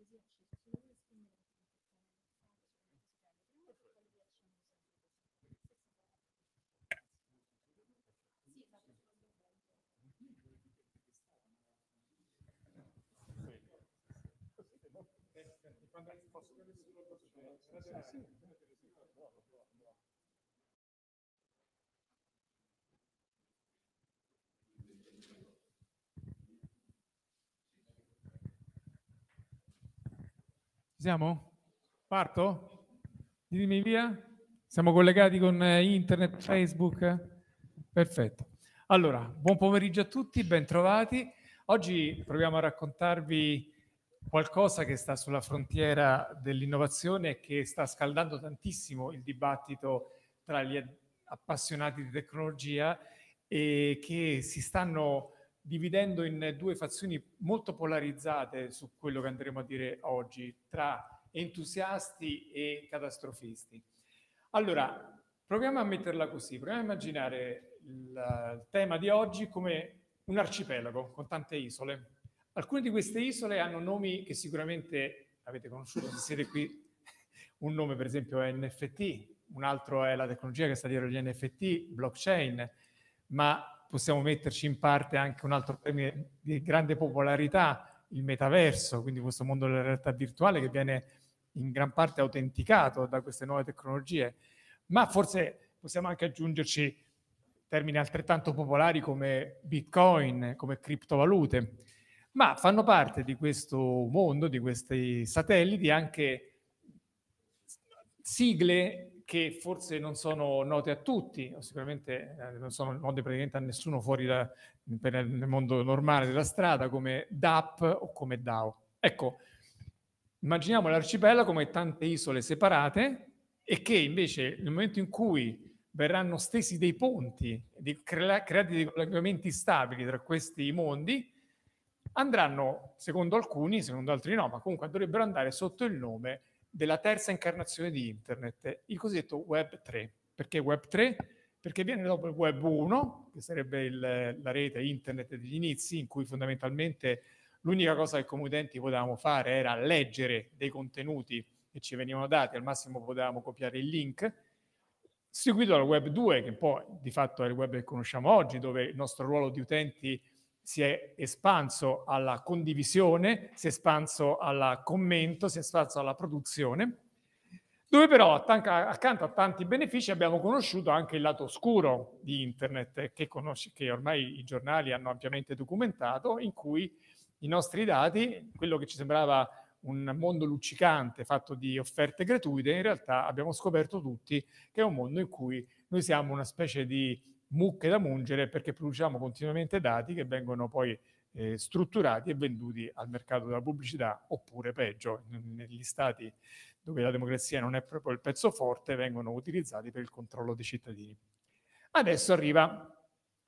Sì, sì. siamo? Parto? Dimmi via? Siamo collegati con eh, internet, Facebook? Perfetto. Allora, buon pomeriggio a tutti, bentrovati. Oggi proviamo a raccontarvi qualcosa che sta sulla frontiera dell'innovazione e che sta scaldando tantissimo il dibattito tra gli appassionati di tecnologia e che si stanno dividendo in due fazioni molto polarizzate su quello che andremo a dire oggi, tra entusiasti e catastrofisti. Allora, proviamo a metterla così, proviamo a immaginare il tema di oggi come un arcipelago con tante isole. Alcune di queste isole hanno nomi che sicuramente avete conosciuto se siete qui. Un nome, per esempio, è NFT, un altro è la tecnologia che sta dietro gli NFT, blockchain, ma possiamo metterci in parte anche un altro termine di grande popolarità, il metaverso, quindi questo mondo della realtà virtuale che viene in gran parte autenticato da queste nuove tecnologie, ma forse possiamo anche aggiungerci termini altrettanto popolari come bitcoin, come criptovalute, ma fanno parte di questo mondo, di questi satelliti anche sigle che forse non sono note a tutti, o sicuramente eh, non sono note praticamente a nessuno fuori da, nel mondo normale della strada, come DAP o come DAO. Ecco, immaginiamo l'arcipelago come tante isole separate e che invece nel momento in cui verranno stesi dei ponti, crea- creati dei collegamenti stabili tra questi mondi, andranno, secondo alcuni, secondo altri no, ma comunque dovrebbero andare sotto il nome della terza incarnazione di Internet, il cosiddetto Web 3. Perché Web 3? Perché viene dopo il Web 1, che sarebbe il, la rete Internet degli inizi, in cui fondamentalmente l'unica cosa che come utenti potevamo fare era leggere dei contenuti che ci venivano dati, al massimo potevamo copiare il link, seguito dal Web 2, che poi di fatto è il web che conosciamo oggi, dove il nostro ruolo di utenti è si è espanso alla condivisione, si è espanso al commento, si è espanso alla produzione, dove però accanto a tanti benefici abbiamo conosciuto anche il lato oscuro di internet che, conosci, che ormai i giornali hanno ampiamente documentato, in cui i nostri dati, quello che ci sembrava un mondo luccicante fatto di offerte gratuite, in realtà abbiamo scoperto tutti che è un mondo in cui noi siamo una specie di mucche da mungere perché produciamo continuamente dati che vengono poi eh, strutturati e venduti al mercato della pubblicità oppure peggio negli stati dove la democrazia non è proprio il pezzo forte vengono utilizzati per il controllo dei cittadini. Adesso arriva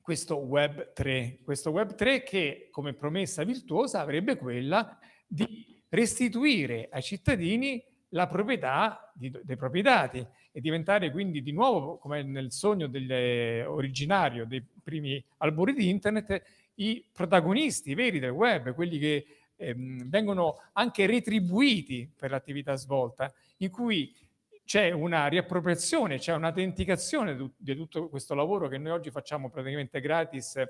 questo Web 3, questo Web 3 che come promessa virtuosa avrebbe quella di restituire ai cittadini la proprietà di, dei propri dati e diventare quindi di nuovo, come nel sogno del, originario dei primi albori di internet, i protagonisti veri del web, quelli che ehm, vengono anche retribuiti per l'attività svolta, in cui c'è una riappropriazione, c'è un'autenticazione di, di tutto questo lavoro che noi oggi facciamo praticamente gratis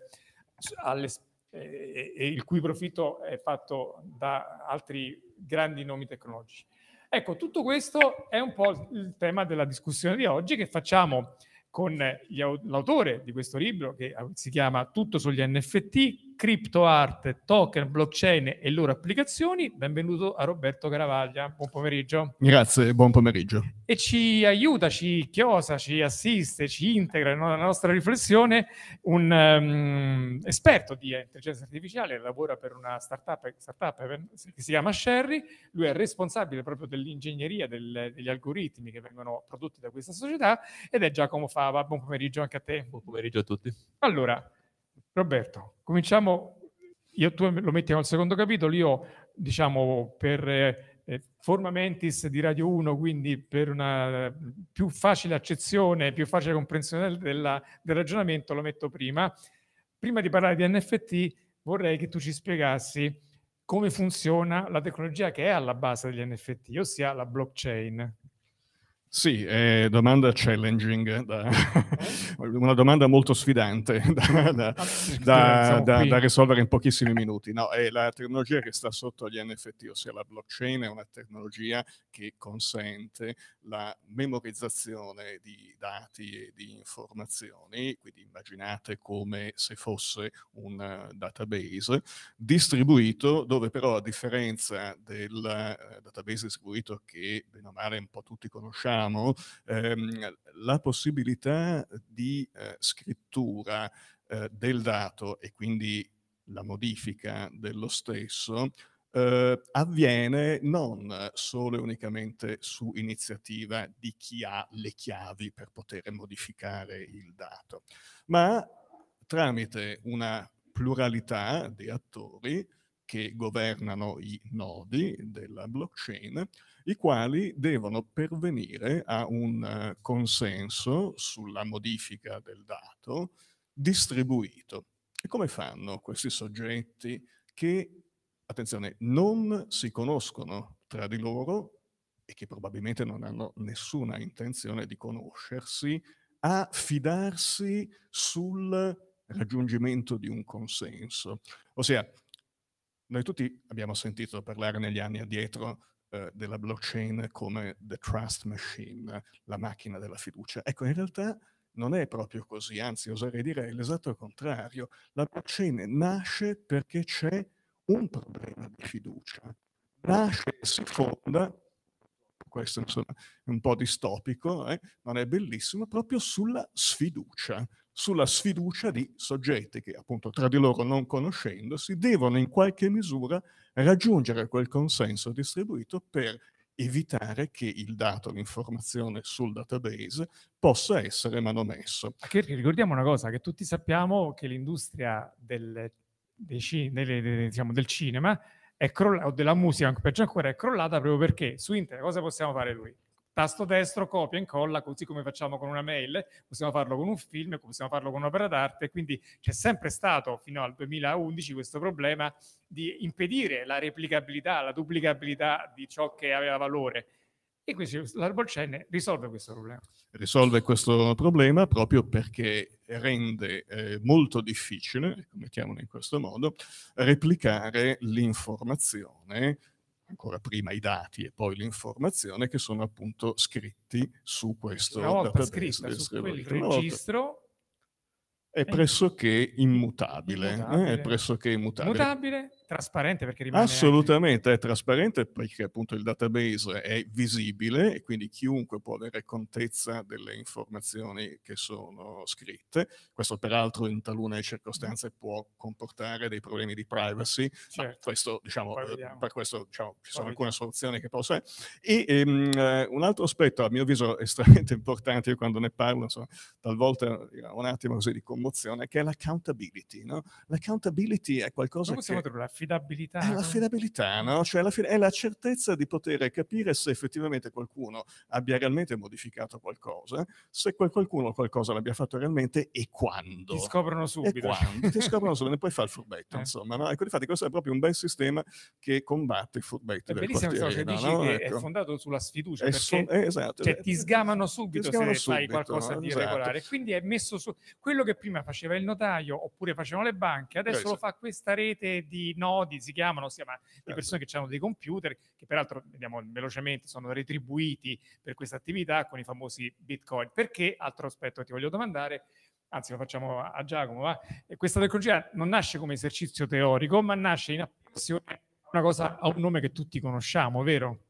alle spese e, il cui profitto è fatto da altri grandi nomi tecnologici. Ecco, tutto questo è un po' il tema della discussione di oggi che facciamo con l'autore di questo libro che si chiama Tutto sugli NFT, art, token, blockchain e loro applicazioni. Benvenuto a Roberto Caravaglia, buon pomeriggio. Grazie, buon pomeriggio. E ci aiuta, ci chiosa, ci assiste, ci integra nella nostra riflessione un um, esperto di intelligenza artificiale, lavora per una startup, startup che si chiama Sherry, lui è responsabile proprio dell'ingegneria del, degli algoritmi che vengono prodotti da questa società ed è Giacomo Fava. Buon pomeriggio anche a te. Buon pomeriggio a tutti. Allora, Roberto, cominciamo, io tu lo mettiamo al secondo capitolo, io diciamo per eh, eh forma mentis di Radio 1, quindi per una eh, più facile accezione, più facile comprensione della, del ragionamento lo metto prima. Prima di parlare di NFT vorrei che tu ci spiegassi come funziona la tecnologia che è alla base degli NFT, ossia la blockchain. Sì, eh, domanda challenging, da, eh? una domanda molto sfidante da, da, da, risolvere in pochissimi minuti. No, è la tecnologia che sta sotto gli NFT, ossia la blockchain, è una tecnologia che consente la memorizzazione di dati e di informazioni, quindi immaginate come se fosse un eh, database distribuito, dove però a differenza del eh, database distribuito che bene o male un po' tutti conosciamo, abbiamo ehm, la possibilità di eh, scrittura eh, del dato e quindi la modifica dello stesso eh, avviene non solo e unicamente su iniziativa di chi ha le chiavi per poter modificare il dato, ma tramite una pluralità di attori che governano i nodi della blockchain i quali devono pervenire a un eh, consenso sulla modifica del dato distribuito. E come fanno questi soggetti che, attenzione, non si conoscono tra di loro e che probabilmente non hanno nessuna intenzione di conoscersi, a fidarsi sul raggiungimento di un consenso. Ossia, noi tutti abbiamo sentito parlare negli anni addietro eh, della blockchain come the trust machine, la macchina della fiducia. Ecco, in realtà non è proprio così, anzi oserei dire l'esatto contrario. La blockchain nasce perché c'è un problema di fiducia, nasce e si fonda, questo insomma è un po' distopico, eh, non è bellissimo, proprio sulla sfiducia sulla sfiducia di soggetti che appunto tra di loro non conoscendosi devono in qualche misura raggiungere quel consenso distribuito per evitare che il dato, l'informazione sul database possa essere manomesso. Che ricordiamo una cosa, che tutti sappiamo che l'industria del, dei, delle, diciamo, del cinema crolla, o della musica, peggio ancora, è crollata proprio perché su internet cosa possiamo fare lui? tasto destro, copia e incolla, così come facciamo con una mail, possiamo farlo con un film, possiamo farlo con un'opera d'arte, quindi c'è sempre stato fino al 2011 questo problema di impedire la replicabilità, la duplicabilità di ciò che aveva valore. E quindi l'Arbolcene risolve questo problema. Risolve questo problema proprio perché rende eh, molto difficile, mettiamolo in questo modo, replicare l'informazione ancora prima i dati e poi l'informazione, che sono appunto scritti su questo una volta scritta su quel registro è pressoché immutabile, immutabile. Eh, è pressoché immutabile. Mutabile trasparente perché rimane... Assolutamente, anche... è trasparente perché appunto il database è visibile e quindi chiunque può avere contezza delle informazioni che sono scritte. Questo peraltro in talune circostanze può comportare dei problemi di privacy, ah, certo. questo, diciamo, eh, per questo diciamo, ci sono Poi alcune vediamo. soluzioni che possono essere. E ehm, eh, un altro aspetto a mio avviso estremamente importante, io quando ne parlo, insomma, talvolta eh, un attimo così di commozione, che è l'accountability. No? L'accountability è qualcosa che l'affidabilità. È l'affidabilità, no? Cioè la, è la certezza di poter capire se effettivamente qualcuno abbia realmente modificato qualcosa, se quel qualcuno qualcosa l'abbia fatto realmente e quando. Ti scoprono subito. E quando. ti scoprono subito, ne puoi fare il furbetto, eh. insomma. No? Ecco, infatti questo è proprio un bel sistema che combatte il furbetto è del Cioè, no? ecco. È fondato sulla sfiducia, è so, perché, esatto, cioè, eh, ti eh, sgamano subito ti sgamano se subito, fai qualcosa di esatto. Quindi è messo su... Quello che prima faceva il notaio oppure facevano le banche, adesso esatto. lo fa questa rete di... No, nodi si chiamano, ossia ma di certo. persone che hanno dei computer, che peraltro vediamo velocemente sono retribuiti per questa attività con i famosi bitcoin. Perché, altro aspetto che ti voglio domandare, anzi lo facciamo a Giacomo, va? Eh, questa tecnologia non nasce come esercizio teorico, ma nasce in applicazione una cosa a un nome che tutti conosciamo, vero?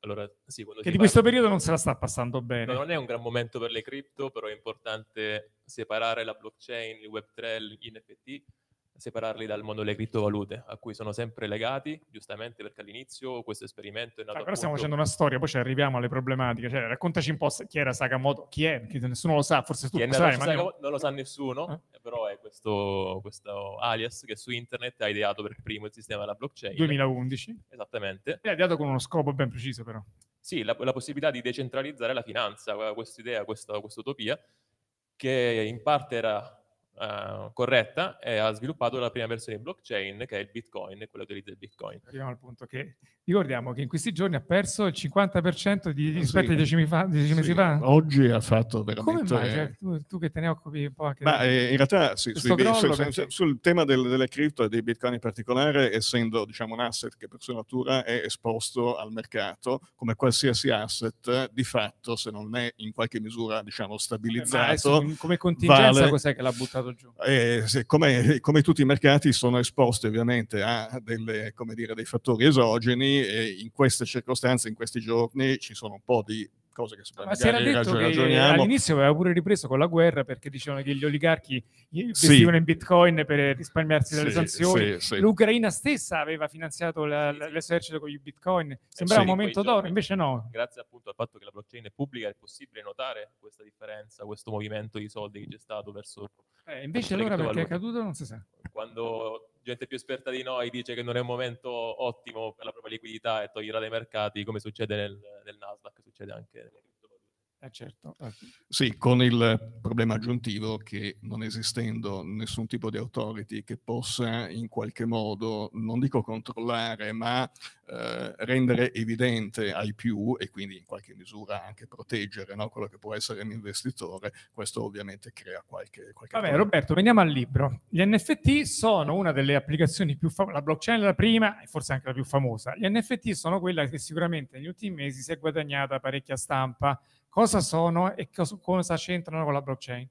Allora, sì, che di parla... questo periodo non se la sta passando bene. No, non è un gran momento per le cripto, però è importante separare la blockchain, il web trail, gli NFT separarli dal mondo delle criptovalute, a cui sono sempre legati, giustamente perché all'inizio questo esperimento è nato... Ah, però stiamo facendo una storia, poi ci arriviamo alle problematiche, cioè raccontaci un po' chi era Sakamoto, chi è, che nessuno lo sa, forse tu lo sai, ma... Sakamoto, io... non lo sa nessuno, eh? eh? però è questo, questo, alias che su internet ha ideato per primo il sistema della blockchain. 2011. Esattamente. E ha ideato con uno scopo ben preciso però. Sì, la, la possibilità di decentralizzare la finanza, questa idea, questa utopia, che in parte era uh, corretta e ha sviluppato la prima versione di blockchain che è il Bitcoin, quella che utilizza il Bitcoin. Arriviamo al punto che ricordiamo che in questi giorni ha perso il 50% di, rispetto sì, ai dieci, mesi fa. Dieci sì, mesi fa. Oggi ha fatto veramente... Come mai? Cioè, tu, tu, che te ne occupi un po' anche... Ma, eh, in realtà sì, sui, sul, perché... sul, tema del, delle cripto e dei Bitcoin in particolare, essendo diciamo, un asset che per sua natura è esposto al mercato, come qualsiasi asset, di fatto se non è in qualche misura diciamo, eh, stabilizzato... Eh, come contingenza vale... cos'è che l'ha buttato buttato giù. Eh, se, come, come, tutti i mercati sono esposti ovviamente a delle, dire, dei fattori esogeni e in queste circostanze, in questi giorni, ci sono un po' di cosa che sono Ma si era detto all'inizio aveva pure ripreso con la guerra perché dicevano che gli oligarchi investivano sì. in bitcoin per risparmiarsi dalle sì, sanzioni. Sì, L'Ucraina stessa aveva finanziato la, l'esercito con i bitcoin. Eh, Sembrava un momento d'oro, giorni. invece no. Grazie appunto al fatto che la blockchain è pubblica è possibile notare questa differenza, questo movimento di soldi che c'è stato verso... Eh, invece allora perché è accaduto non si sa. Quando gente più esperta di noi dice che non è un momento ottimo per la propria liquidità e toglierà dai mercati, come succede nel, nel Nasdaq, succede anche nelle eh certo. Eh, sì, con il problema aggiuntivo che non esistendo nessun tipo di authority che possa in qualche modo, non dico controllare, ma eh, rendere evidente ai più e quindi in qualche misura anche proteggere no, quello che può essere un investitore, questo ovviamente crea qualche... qualche Vabbè problema. Roberto, veniamo al libro. Gli NFT sono una delle applicazioni più famose, la blockchain è la prima e forse anche la più famosa. Gli NFT sono quella che sicuramente negli ultimi mesi si è guadagnata parecchia stampa cosa sono e cosa c'entrano con la blockchain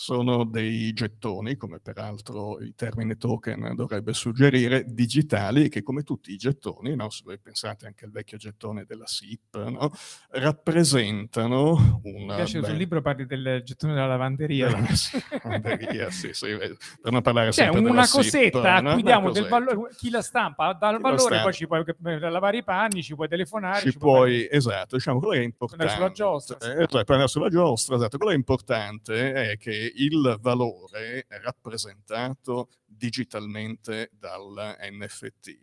sono dei gettoni, come peraltro il termine token dovrebbe suggerire, digitali che come tutti i gettoni, no? se voi pensate anche al vecchio gettone della SIP, no? rappresentano un... Mi piace beh... il libro parli del gettone della lavanderia. Della lavanderia, sì, sì, eh, per non parlare cioè, sempre una cosetta, no? Qui diamo del valore, chi la stampa dà il valore, poi ci puoi eh, lavare i panni, ci puoi telefonare. Ci, ci puoi, puoi, esatto, diciamo, quello è importante. Andare sulla giostra. Sì. Eh, esatto, sulla giostra, esatto. Quello è importante è eh, che il valore rappresentato digitalmente dal NFT,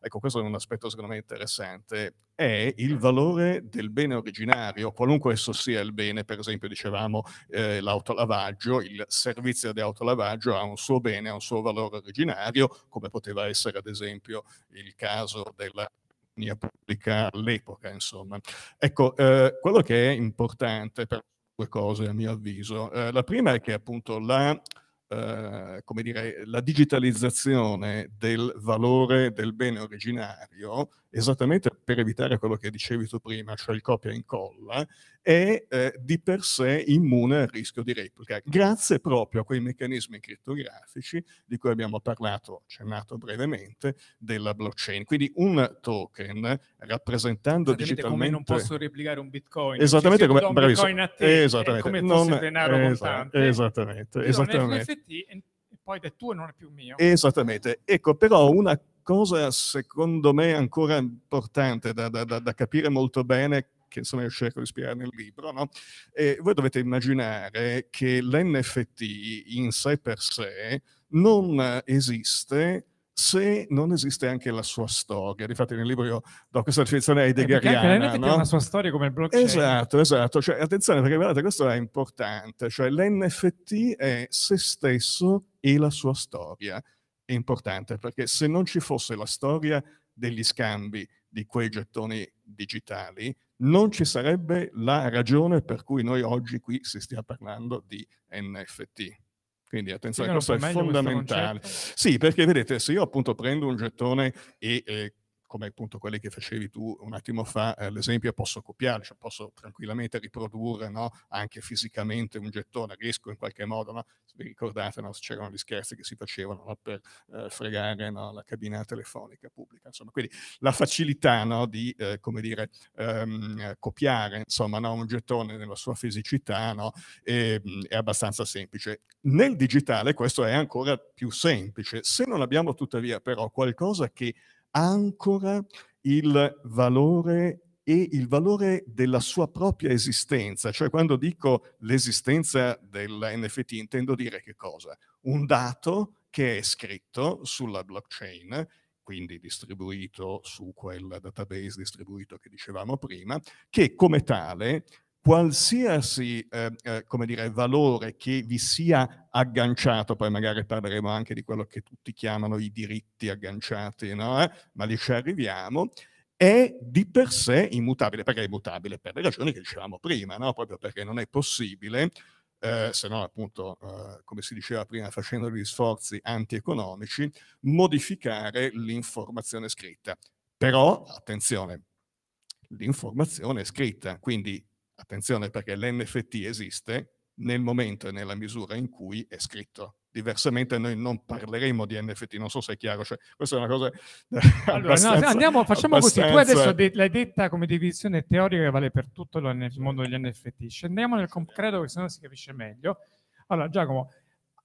ecco questo è un aspetto secondo me interessante, è il valore del bene originario, qualunque esso sia il bene, per esempio dicevamo eh, l'autolavaggio, il servizio di autolavaggio ha un suo bene, ha un suo valore originario, come poteva essere ad esempio il caso della pubblica all'epoca, insomma. Ecco, eh, quello che è importante per due cose a mio avviso. Eh, la prima è che appunto la, eh, dire, la digitalizzazione del valore del bene originario esattamente per evitare quello che dicevi tu prima, cioè il copia e incolla, è eh, di per sé immune al rischio di replica, grazie proprio a quei meccanismi criptografici di cui abbiamo parlato, accennato brevemente, della blockchain. Quindi un token rappresentando digitalmente... non posso replicare un bitcoin. Cioè esattamente cioè, come... Un Bitcoin a te esattamente. come non, fosse denaro esattamente, esattamente. esattamente. NFT, poi è tuo e non è più mio. Esattamente. Ecco, però una cosa secondo me ancora importante da, da, da capire molto bene che insomma io cerco di spiegare nel libro, no? e voi dovete immaginare che l'NFT in sé per sé non esiste se non esiste anche la sua storia. Difatti nel libro io do questa definizione eh, heideggeriana. Eh, l'NFT no? ha una sua storia come il blockchain. Esatto, esatto. Cioè, attenzione perché guardate, questo è importante. Cioè l'NFT è se stesso e la sua storia è importante perché se non ci fosse la storia degli scambi di quei gettoni digitali, non ci sarebbe la ragione per cui noi oggi qui si stia parlando di NFT. Quindi attenzione, questo è fondamentale. Questo sì, perché vedete, se io appunto prendo un gettone e eh, come appunto quelli che facevi tu un attimo fa, eh, l'esempio posso copiare, cioè posso tranquillamente riprodurre no? anche fisicamente un gettone, riesco in qualche modo, no? se vi ricordate no? c'erano gli scherzi che si facevano per eh, fregare la cabina telefonica pubblica, insomma. quindi la facilità di eh, dire, ehm, copiare insomma, un gettone nella sua fisicità è, è abbastanza semplice. Nel digitale questo è ancora più semplice, se non abbiamo tuttavia però qualcosa che ancora il valore e il valore della sua propria esistenza. Cioè quando dico l'esistenza dell'NFT intendo dire che cosa? Un dato che è scritto sulla blockchain, quindi distribuito su quel database distribuito che dicevamo prima, che come tale qualsiasi eh, eh, come dire, valore che vi sia agganciato, poi magari parleremo anche di quello che tutti chiamano i diritti agganciati, no? eh? ma lì ci arriviamo, è di per sé immutabile, perché è immutabile per le ragioni che dicevamo prima, no? proprio perché non è possibile, eh, se no appunto, eh, come si diceva prima, facendo gli sforzi antieconomici, modificare l'informazione scritta. Però, attenzione, l'informazione è scritta, quindi Attenzione perché l'NFT esiste nel momento e nella misura in cui è scritto. Diversamente noi non parleremo di NFT, non so se è chiaro, cioè, questa è una cosa... Allora, no, andiamo, facciamo abbastanza... così, tu adesso l'hai detta come divisione teorica che vale per tutto il mondo degli NFT, scendiamo nel concreto che sennò si capisce meglio. Allora Giacomo,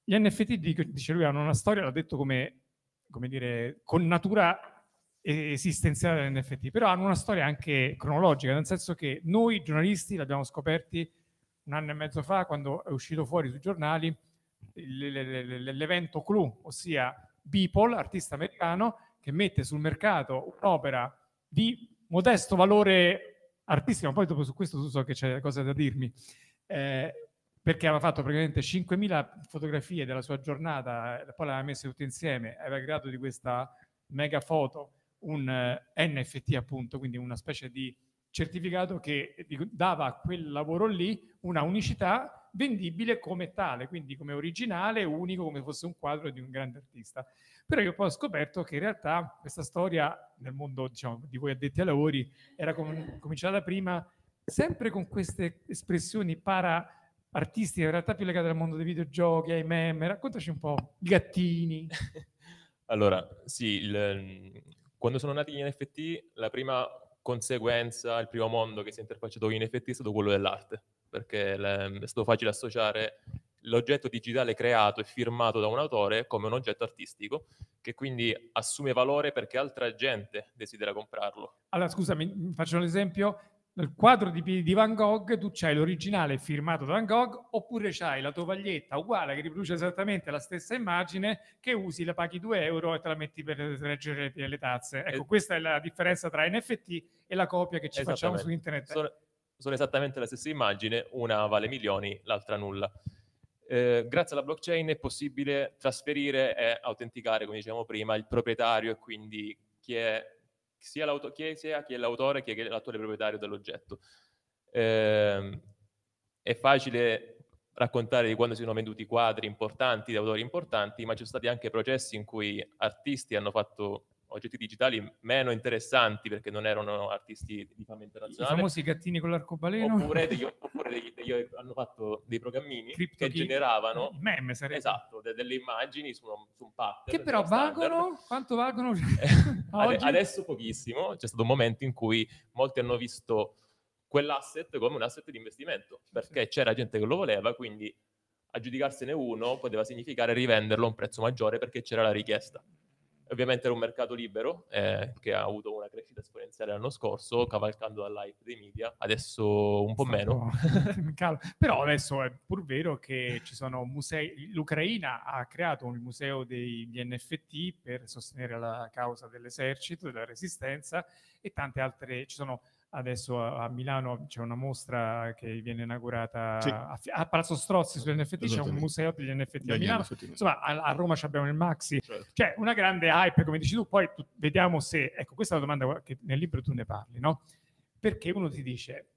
gli NFT, dice lui, hanno una storia, l'ha detto come, come dire, con natura esistenziale dell'NFT, però hanno una storia anche cronologica, nel senso che noi giornalisti l'abbiamo scoperti un anno e mezzo fa quando è uscito fuori sui giornali l'evento clou, ossia Beeple, artista americano, che mette sul mercato un'opera di modesto valore artistico, poi dopo su questo so che c'è cosa da dirmi, eh, perché aveva fatto praticamente 5.000 fotografie della sua giornata, eh, poi le aveva messe tutte insieme, aveva creato di questa mega foto, un eh, NFT appunto, quindi una specie di certificato che eh, dava a quel lavoro lì una unicità vendibile come tale, quindi come originale, unico, come fosse un quadro di un grande artista. Però io poi ho scoperto che in realtà questa storia nel mondo diciamo, di voi addetti ai lavori era com- cominciata prima sempre con queste espressioni para artistiche, in realtà più legate al mondo dei videogiochi, ai meme. Raccontaci un po' i gattini. allora, sì, il, mm, quando sono nati gli NFT, la prima conseguenza, il primo mondo che si è interfacciato con gli NFT è stato quello dell'arte, perché è stato facile associare l'oggetto digitale creato e firmato da un autore come un oggetto artistico che quindi assume valore perché altra gente desidera comprarlo. Allora, scusami, faccio un esempio nel quadro di piedi di Van Gogh tu c'hai l'originale firmato da Van Gogh oppure c'hai la tovaglietta uguale che riproduce esattamente la stessa immagine che usi, la paghi 2 euro e te la metti per reggere le tazze. Ecco, eh, questa è la differenza tra NFT e la copia che ci facciamo su internet. Sono, sono, esattamente la stessa immagine, una vale milioni, l'altra nulla. Eh, grazie alla blockchain è possibile trasferire e autenticare, come dicevamo prima, il proprietario e quindi chi è sia, chi, sia chi è l'autore che l'attuale proprietario dell'oggetto. Eh, è facile raccontare di quando si sono venduti quadri importanti, di autori importanti, ma ci sono stati anche processi in cui artisti hanno fatto oggetti digitali meno interessanti perché non erano artisti di fama internazionale. I famosi gattini con l'arcobaleno. Oppure, degli, oppure degli, degli, hanno fatto dei programmini Crypto che key. generavano eh, I meme sarebbe. Esatto, de, delle immagini su, uno, su un pattern. Che però vagono? Quanto vagono? Cioè, eh, adesso pochissimo, c'è stato un momento in cui molti hanno visto quell'asset come un asset di investimento, perché c'era gente che lo voleva, quindi aggiudicarsene uno poteva significare rivenderlo a un prezzo maggiore perché c'era la richiesta. Ovviamente era un mercato libero eh, che ha avuto una crescita esponenziale l'anno scorso, cavalcando dall'hype dei media, adesso un po' meno. Ecco, Però adesso è pur vero che ci sono musei, l'Ucraina ha creato un museo degli NFT per sostenere la causa dell'esercito, della resistenza e tante altre, ci sono Adesso a, Milano c'è una mostra che viene inaugurata sì. a, a, Palazzo Strozzi sull'NFT, c'è un museo degli NFT a Milano. Insomma, a, a Roma abbiamo il Maxi. Certo. Cioè, una grande hype, come dici tu. Poi tu, vediamo se... Ecco, questa è la domanda che nel libro tu ne parli, no? Perché uno ti dice,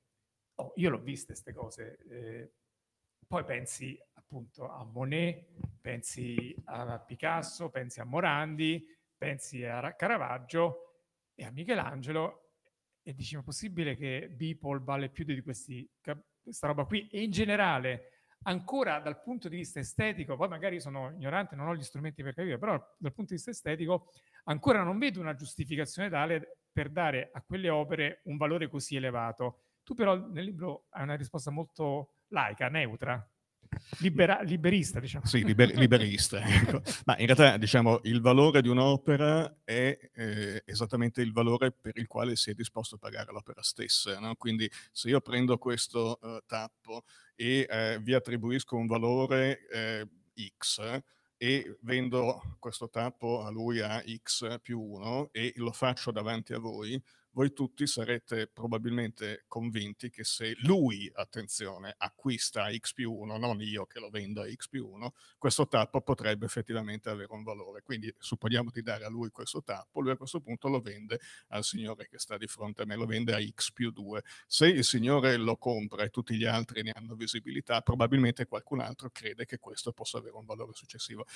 oh, io l'ho vista queste cose. Eh, poi pensi appunto a Monet, pensi a Picasso, pensi a Morandi, pensi a Caravaggio e a Michelangelo e dici ma è possibile che Beeple vale più di questi, questa roba qui e in generale ancora dal punto di vista estetico poi magari sono ignorante non ho gli strumenti per capire però dal punto di vista estetico ancora non vedo una giustificazione tale per dare a quelle opere un valore così elevato tu però nel libro hai una risposta molto laica neutra Libera, liberista, diciamo. Sì, liber, liberista. ecco. Ma in realtà, diciamo, il valore di un'opera è eh, esattamente il valore per il quale si è disposto a pagare l'opera stessa. No? Quindi se io prendo questo eh, tappo e eh, vi attribuisco un valore eh, X e vendo questo tappo a lui a X più 1 e lo faccio davanti a voi, voi tutti sarete probabilmente convinti che se lui, attenzione, acquista X più 1, non io che lo vendo a X più 1, questo tappo potrebbe effettivamente avere un valore. Quindi supponiamo di dare a lui questo tappo, lui a questo punto lo vende al signore che sta di fronte a me, lo vende a X più 2. Se il signore lo compra e tutti gli altri ne hanno visibilità, probabilmente qualcun altro crede che questo possa avere un valore successivo.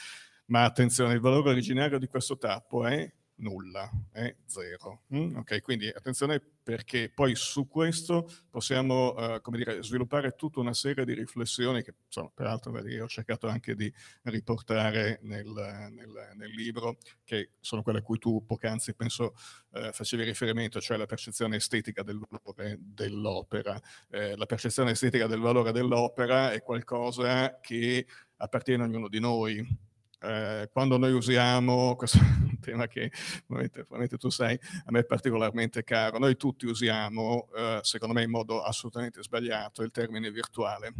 Ma attenzione, il valore originario di questo tappo è nulla, è eh, zero. Mm? Okay, quindi attenzione perché poi su questo possiamo eh, dire, sviluppare tutta una serie di riflessioni che insomma, peraltro io ho cercato anche di riportare nel, nel, nel, libro, che sono quelle a cui tu poc'anzi penso eh, facevi riferimento, cioè la percezione estetica del valore dell'opera. Eh, la percezione estetica del valore dell'opera è qualcosa che appartiene a ognuno di noi eh, quando noi usiamo, questo è un tema che probabilmente, tu sai, a me è particolarmente caro, noi tutti usiamo, eh, secondo me in modo assolutamente sbagliato, il termine virtuale.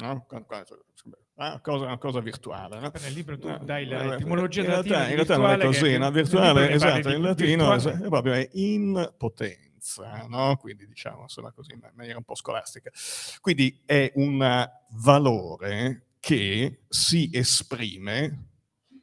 No? Cioè, ah, cosa, una cosa virtuale. No? Nel libro tu no, eh, dai l'etimologia la, eh, latina. In realtà non è così, no? virtuale, esatto, in latino è proprio è impotente. No? quindi diciamo insomma così in maniera un po' scolastica. Quindi è un valore che si esprime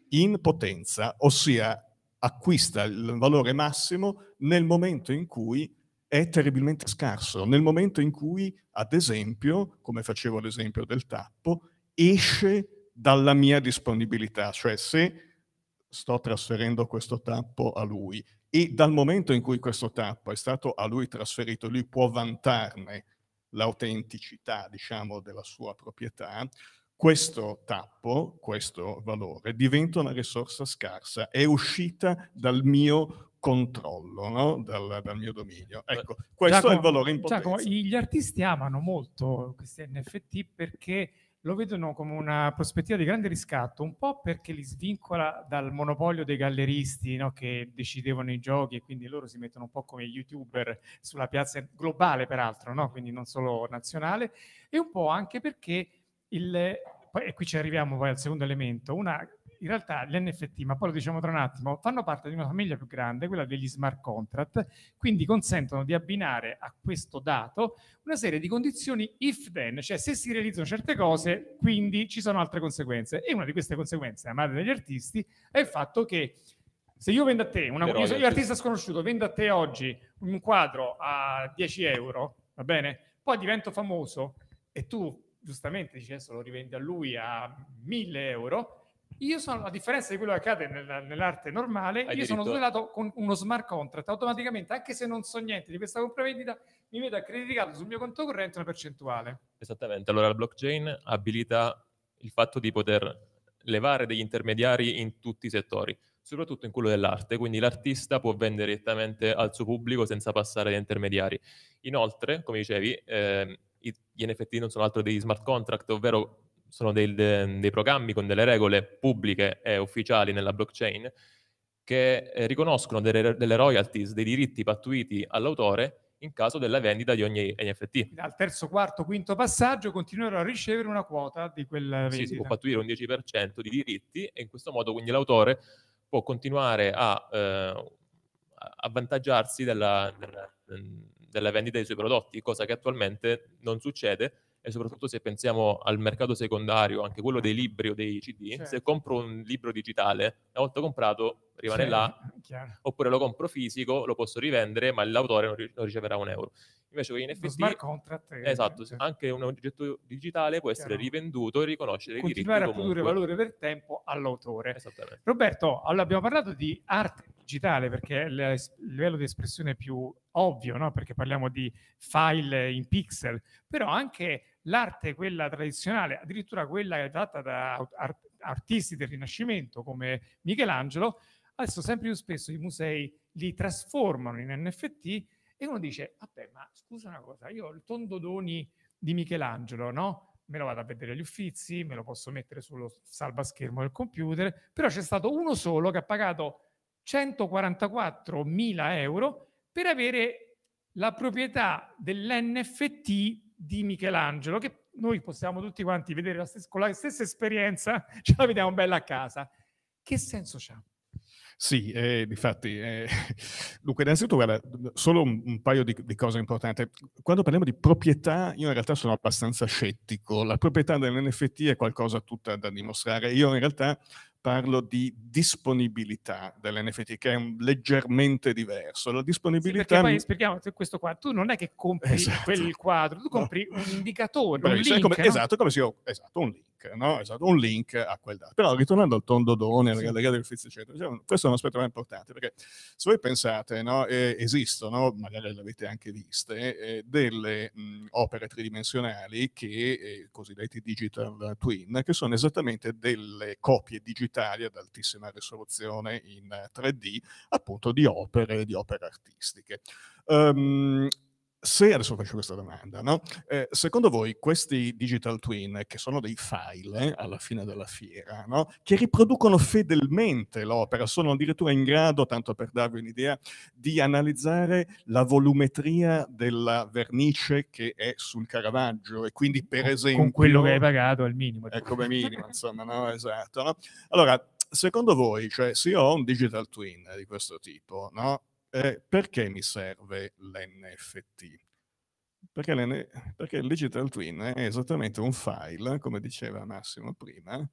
in potenza, ossia acquista il valore massimo nel momento in cui è terribilmente scarso, nel momento in cui, ad esempio, come facevo l'esempio del tappo, esce dalla mia disponibilità, cioè se sto trasferendo questo tappo a lui e dal momento in cui questo tappo è stato a lui trasferito, lui può vantarne l'autenticità, diciamo, della sua proprietà, questo tappo, questo valore, diventa una risorsa scarsa, è uscita dal mio controllo, no? dal, dal, mio dominio. Ecco, questo Giacomo, è il valore importante. Giacomo, gli artisti amano molto questi NFT perché lo vedono come una prospettiva di grande riscatto, un po' perché li svincola dal monopolio dei galleristi no? che decidevano i giochi e quindi loro si mettono un po' come youtuber sulla piazza globale, peraltro, no? quindi non solo nazionale, e un po' anche perché il, poi, e qui ci arriviamo poi al secondo elemento, una, in realtà NFT, ma poi lo diciamo tra un attimo, fanno parte di una famiglia più grande, quella degli smart contract, quindi consentono di abbinare a questo dato una serie di condizioni if then, cioè se si realizzano certe cose, quindi ci sono altre conseguenze. E una di queste conseguenze, la madre degli artisti, è il fatto che se io vendo a te, una, Però io artista sconosciuto, vendo a te oggi un quadro a 10 euro, va bene? Poi divento famoso e tu giustamente dice adesso lo rivende a lui a 1000 euro. Io sono, a differenza di quello che accade nella, nell'arte normale, Hai io diritto. sono tutelato con uno smart contract. Automaticamente, anche se non so niente di questa compravendita, mi vedo accreditato sul mio conto corrente una percentuale. Esattamente. Allora, la blockchain abilita il fatto di poter levare degli intermediari in tutti i settori, soprattutto in quello dell'arte, quindi l'artista può vendere direttamente al suo pubblico senza passare da intermediari. Inoltre, come dicevi, eh, gli NFT non sono altro degli smart contract, ovvero sono dei, dei programmi con delle regole pubbliche e ufficiali nella blockchain che eh, riconoscono delle, delle royalties, dei diritti pattuiti all'autore in caso della vendita di ogni NFT. Al terzo, quarto, quinto passaggio continuerò a ricevere una quota di quella vendita. Sì, si può pattuire un 10% di diritti e in questo modo quindi l'autore può continuare a eh, avvantaggiarsi della, della, della vendita dei suoi prodotti, cosa che attualmente non succede e soprattutto se pensiamo al mercato secondario, anche quello dei libri o dei CD, certo. se compro un libro digitale, una volta comprato rimane certo. là, Chiaro. oppure lo compro fisico, lo posso rivendere, ma l'autore non, ri- non riceverà un euro. Invece con gli NFT... Smart contract. Eh, esatto, certo. anche un oggetto digitale può essere Chiaro. rivenduto e riconoscere Continuare i diritti Continuare a produrre valore per tempo all'autore. Roberto, allora abbiamo parlato di arte digitale perché è il livello di espressione più ovvio, no? perché parliamo di file in pixel, però anche l'arte, quella tradizionale, addirittura quella data da art- artisti del Rinascimento come Michelangelo, adesso sempre più spesso i musei li trasformano in NFT e uno dice, vabbè, ma scusa una cosa, io ho il tondodoni di Michelangelo, no? me lo vado a vedere agli uffizi, me lo posso mettere sullo salvaschermo del computer, però c'è stato uno solo che ha pagato 144.000 euro per avere la proprietà dell'NFT di Michelangelo, che noi possiamo tutti quanti vedere la stessa, con la stessa esperienza, ce la vediamo bella a casa. Che senso c'ha? Sì, eh, difatti, eh, dunque, innanzitutto, guarda, solo un, un paio di, di, cose importanti. Quando parliamo di proprietà, io in realtà sono abbastanza scettico. La proprietà dell'NFT è qualcosa tutta da dimostrare. Io in realtà parlo di disponibilità dell'NFT, che è leggermente diverso. La disponibilità... Sì, perché poi spieghiamo questo qua, tu non è che compri esatto. quel quadro, tu compri no. un indicatore, un link, come, no? Esatto, come se io... Esatto, un link link, no? esatto, un link a quel dato. Però ritornando al tondodone, sì. alle gare uffizi, eccetera, diciamo, questo è un aspetto molto importante, perché se voi pensate, no, eh, esistono, magari le avete anche viste, eh, delle mh, opere tridimensionali che, eh, cosiddetti digital twin, che sono esattamente delle copie digitali ad altissima risoluzione in 3D, eh, appunto di opere, di opere artistiche. Um, se adesso faccio questa domanda, no? eh, secondo voi questi digital twin, che sono dei file eh, alla fine della fiera, no? che riproducono fedelmente l'opera, sono addirittura in grado, tanto per darvi un'idea, di analizzare la volumetria della vernice che è sul Caravaggio e quindi per esempio... Con quello che hai pagato al minimo. È come minimo, insomma, no? Esatto. Allora, secondo voi, cioè, se io ho un digital twin di questo tipo, no? eh, perché mi serve l'NFT? Perché, l'N... perché il digital twin è esattamente un file, come diceva Massimo prima,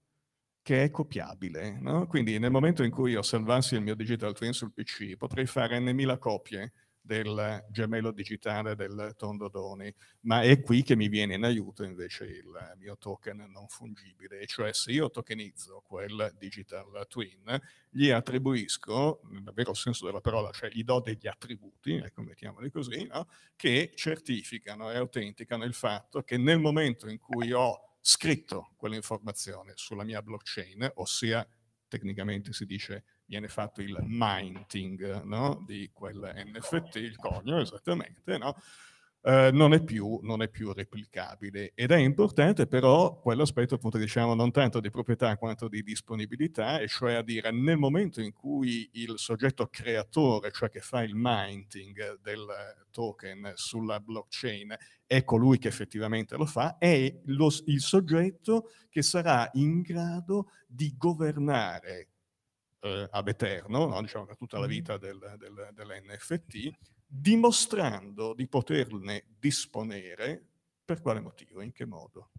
che è copiabile. No? Quindi nel momento in cui io salvassi il mio digital twin sul PC, potrei fare n mila copie del gemello digitale del Tondodoni, ma è qui che mi viene in aiuto invece il mio token non fungibile, cioè se io tokenizzo quel digital twin, gli attribuisco, nel vero senso della parola, cioè gli do degli attributi, ecco mettiamoli così, no? che certificano e autenticano il fatto che nel momento in cui ho scritto quell'informazione sulla mia blockchain, ossia tecnicamente si dice viene fatto il minting no? di NFT, il conio esattamente, no? eh, non, è più, non, è più, replicabile. Ed è importante però quell'aspetto, appunto, diciamo, non tanto di proprietà quanto di disponibilità, e cioè a dire nel momento in cui il soggetto creatore, cioè che fa il minting del token sulla blockchain, è colui che effettivamente lo fa, è lo, il soggetto che sarà in grado di governare eh, ad eterno, no? diciamo per tutta la mm-hmm. vita del, del, dell'NFT, dimostrando di poterne disponere per quale motivo, in che modo?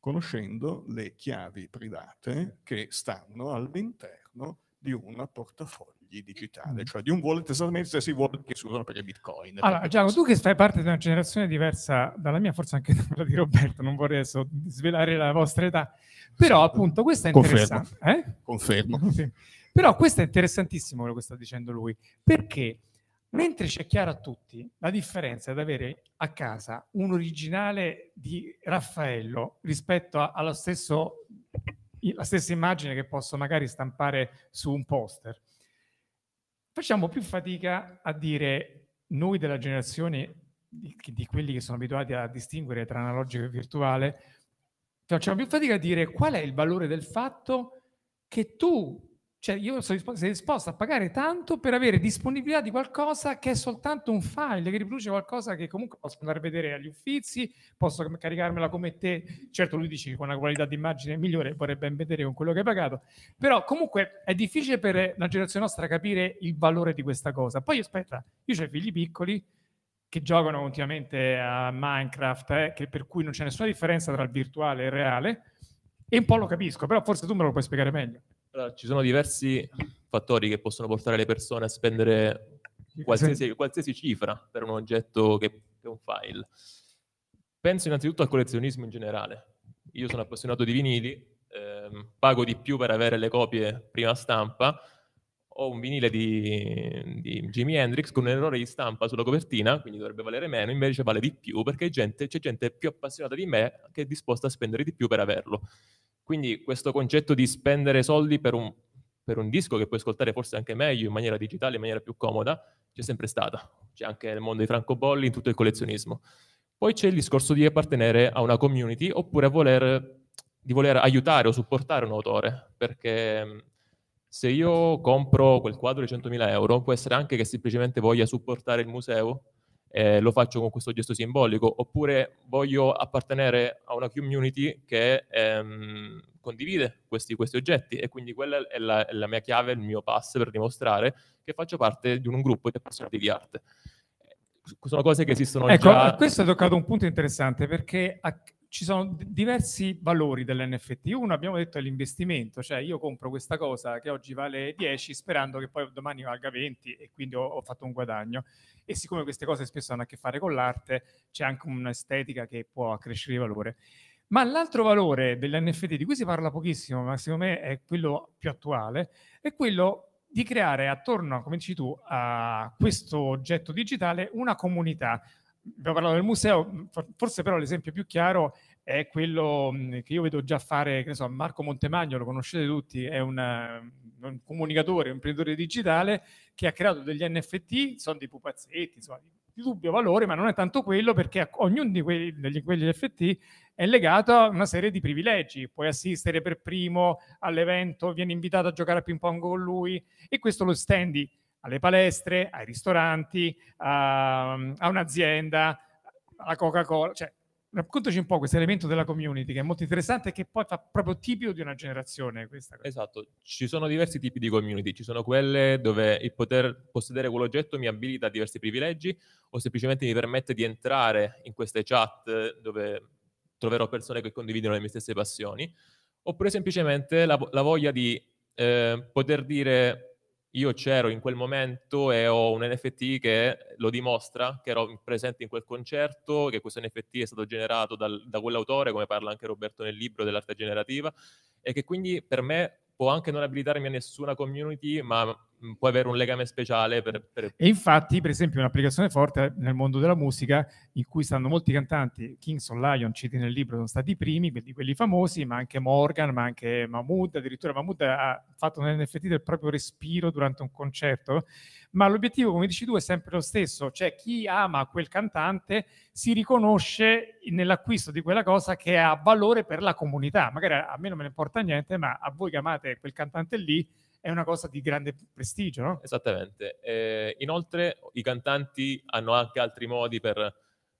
Conoscendo le chiavi private che stanno all'interno di un portafogli digitale, mm-hmm. cioè di un wallet esattamente se si vuole che si usano per il bitcoin. Allora, Giacomo, tu che fai parte di una generazione diversa dalla mia, forse anche da quella di Roberto, non vorrei adesso svelare la vostra età, però esatto. appunto questa è interessante. Confermo. Eh? Confermo. Però questo è interessantissimo quello che sta dicendo lui, perché mentre c'è chiaro a tutti la differenza ad avere a casa un originale di Raffaello rispetto a, alla stesso, stessa immagine che posso magari stampare su un poster, facciamo più fatica a dire noi della generazione di, di quelli che sono abituati a distinguere tra analogico e virtuale, facciamo più fatica a dire qual è il valore del fatto che tu cioè io sono disposto a pagare tanto per avere disponibilità di qualcosa che è soltanto un file, che riproduce qualcosa che comunque posso andare a vedere agli uffizi, posso caricarmela come te. Certo lui dice che con una qualità d'immagine migliore vorrei ben vedere con quello che hai pagato, però comunque è difficile per la generazione nostra capire il valore di questa cosa. Poi aspetta, io ho i figli piccoli, che giocano continuamente a Minecraft, eh, per cui non c'è nessuna differenza tra il virtuale e il reale, e un po' lo capisco, però forse tu me lo puoi spiegare meglio. Allora, ci sono diversi fattori che possono portare le persone a spendere qualsiasi, qualsiasi cifra per un oggetto che, è un file. Penso innanzitutto al collezionismo in generale. Io sono appassionato di vinili, ehm, pago di più per avere le copie prima stampa, ho un vinile di, di Jimi Hendrix con un errore di stampa sulla copertina, quindi dovrebbe valere meno, invece vale di più perché gente, c'è gente più appassionata di me che è disposta a spendere di più per averlo. Quindi questo concetto di spendere soldi per un, per un disco che puoi ascoltare forse anche meglio, in maniera digitale, in maniera più comoda, c'è sempre stata. C'è anche nel mondo dei francobolli, in tutto il collezionismo. Poi c'è il discorso di appartenere a una community oppure voler, di voler aiutare o supportare un autore, perché se io compro quel quadro di 100.000 euro, può essere anche che semplicemente voglia supportare il museo eh, lo faccio con questo gesto simbolico, oppure voglio appartenere a una community che ehm, condivide questi, questi, oggetti e quindi quella è la, è la, mia chiave, il mio pass per dimostrare che faccio parte di un gruppo di appassionati di arte. Sono cose che esistono ecco, già... Ecco, questo ha toccato un punto interessante perché ci sono diversi valori dell'NFT. Uno abbiamo detto è l'investimento, cioè io compro questa cosa che oggi vale 10 sperando che poi domani valga 20 e quindi ho, ho fatto un guadagno. E siccome queste cose spesso hanno a che fare con l'arte, c'è anche un'estetica che può accrescere il valore. Ma l'altro valore dell'NFT, di cui si parla pochissimo, ma secondo me è quello più attuale, è quello di creare attorno, come dici tu, a questo oggetto digitale una comunità, abbiamo parlato del museo, mm, forse però l'esempio più chiaro è quello mm, che io vedo già fare, che ne so, Marco Montemagno, lo conoscete tutti, è una, mm, un comunicatore, un imprenditore digitale che ha creato degli NFT, sono dei pupazzetti, insomma, di dubbio valore, ma non è tanto quello perché ognuno di quelli, degli, quegli NFT è legato a una serie di privilegi. Puoi assistere per primo all'evento, vieni invitato a giocare a ping pong con lui e questo lo stendi alle palestre, ai ristoranti, a, a un'azienda, alla Coca-Cola. Cioè, raccontaci un po' questo elemento della community che è molto interessante e che poi fa proprio tipico di una generazione. Esatto, ci sono diversi tipi di community, ci sono quelle dove il poter possedere quell'oggetto mi abilita a diversi privilegi o semplicemente mi permette di entrare in queste chat dove troverò persone che condividono le mie stesse passioni, oppure semplicemente la, la voglia di eh, poter dire io c'ero in quel momento e ho un NFT che lo dimostra, che ero presente in quel concerto, che questo NFT è stato generato dal, da quell'autore, come parla anche Roberto nel libro dell'arte generativa, e che quindi per me può anche non abilitarmi a nessuna community, ma Mm, puoi avere un legame speciale. Per, per... E infatti, per esempio, un'applicazione forte nel mondo della musica, in cui stanno molti cantanti, Kingston Lion, citi nel libro, sono stati i primi, quelli, quelli famosi, ma anche Morgan, ma anche Mahmoud, addirittura Mahmoud ha fatto un NFT del proprio respiro durante un concerto, ma l'obiettivo, come dici tu, è sempre lo stesso, cioè chi ama quel cantante si riconosce nell'acquisto di quella cosa che ha valore per la comunità, magari a me non me ne importa niente, ma a voi che amate quel cantante lì, è una cosa di grande prestigio, no? Esattamente. Eh, inoltre i cantanti hanno anche altri modi per,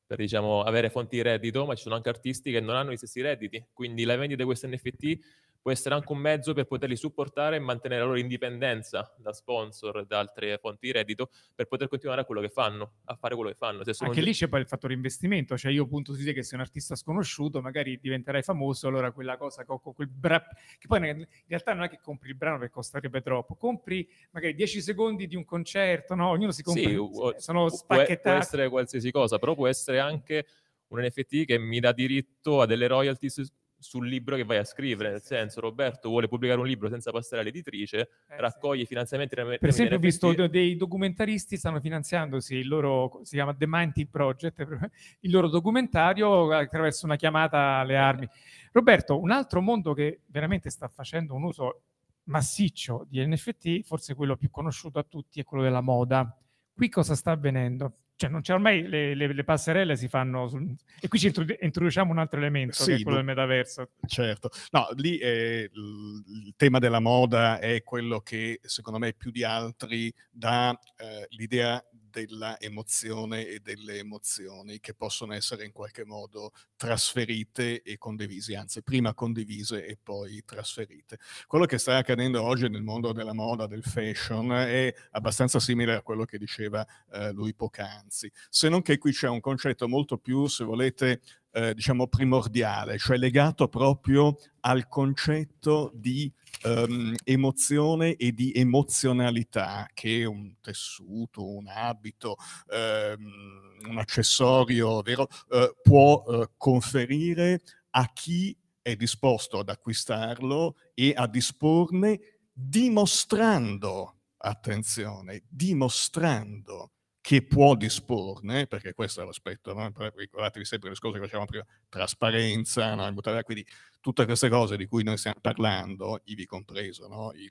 per diciamo, avere fonti di reddito, ma ci sono anche artisti che non hanno gli stessi redditi, quindi la vendita di questi NFT può essere anche un mezzo per poterli supportare e mantenere la loro indipendenza da sponsor, da altre fonti di reddito, per poter continuare a quello che fanno, a fare quello che fanno. Anche lì c'è poi il fattore investimento, cioè io punto su te che sei un artista sconosciuto, magari diventerai famoso, allora quella cosa che ho con quel brano, che poi in realtà non è che compri il brano perché costerebbe troppo, compri magari 10 secondi di un concerto, no? Ognuno si compra, sì, sono spacchettati. Può essere qualsiasi cosa, però può essere anche un NFT che mi dà diritto a delle royalties sul libro che vai a scrivere, nel senso Roberto vuole pubblicare un libro senza passare all'editrice, eh, raccoglie sì. finanziamenti. Per esempio ho visto dei documentaristi stanno finanziandosi il loro, si chiama The Minded Project, il loro documentario attraverso una chiamata alle armi. Roberto, un altro mondo che veramente sta facendo un uso massiccio di NFT, forse quello più conosciuto a tutti, è quello della moda. Qui cosa sta avvenendo? cioè non c'è ormai le, le, le passerelle si fanno sul... e qui ci introduciamo un altro elemento sì, che è quello del metaverso certo no lì è, eh, il tema della moda è quello che secondo me più di altri dà eh, l'idea della emozione e delle emozioni che possono essere in qualche modo trasferite e condivise, anzi prima condivise e poi trasferite. Quello che sta accadendo oggi nel mondo della moda, del fashion, è abbastanza simile a quello che diceva eh, lui poc'anzi, se non che qui c'è un concetto molto più, se volete, eh, diciamo primordiale, cioè legato proprio al concetto di ehm, emozione e di emozionalità che un tessuto, un abito, ehm, un accessorio vero, eh, può eh, conferire a chi è disposto ad acquistarlo e a disporne dimostrando attenzione, dimostrando che può disporne, perché questo è l'aspetto, no? ricordatevi sempre le cose che facevamo prima, trasparenza, no? quindi tutte queste cose di cui noi stiamo parlando, ivi compreso no? il,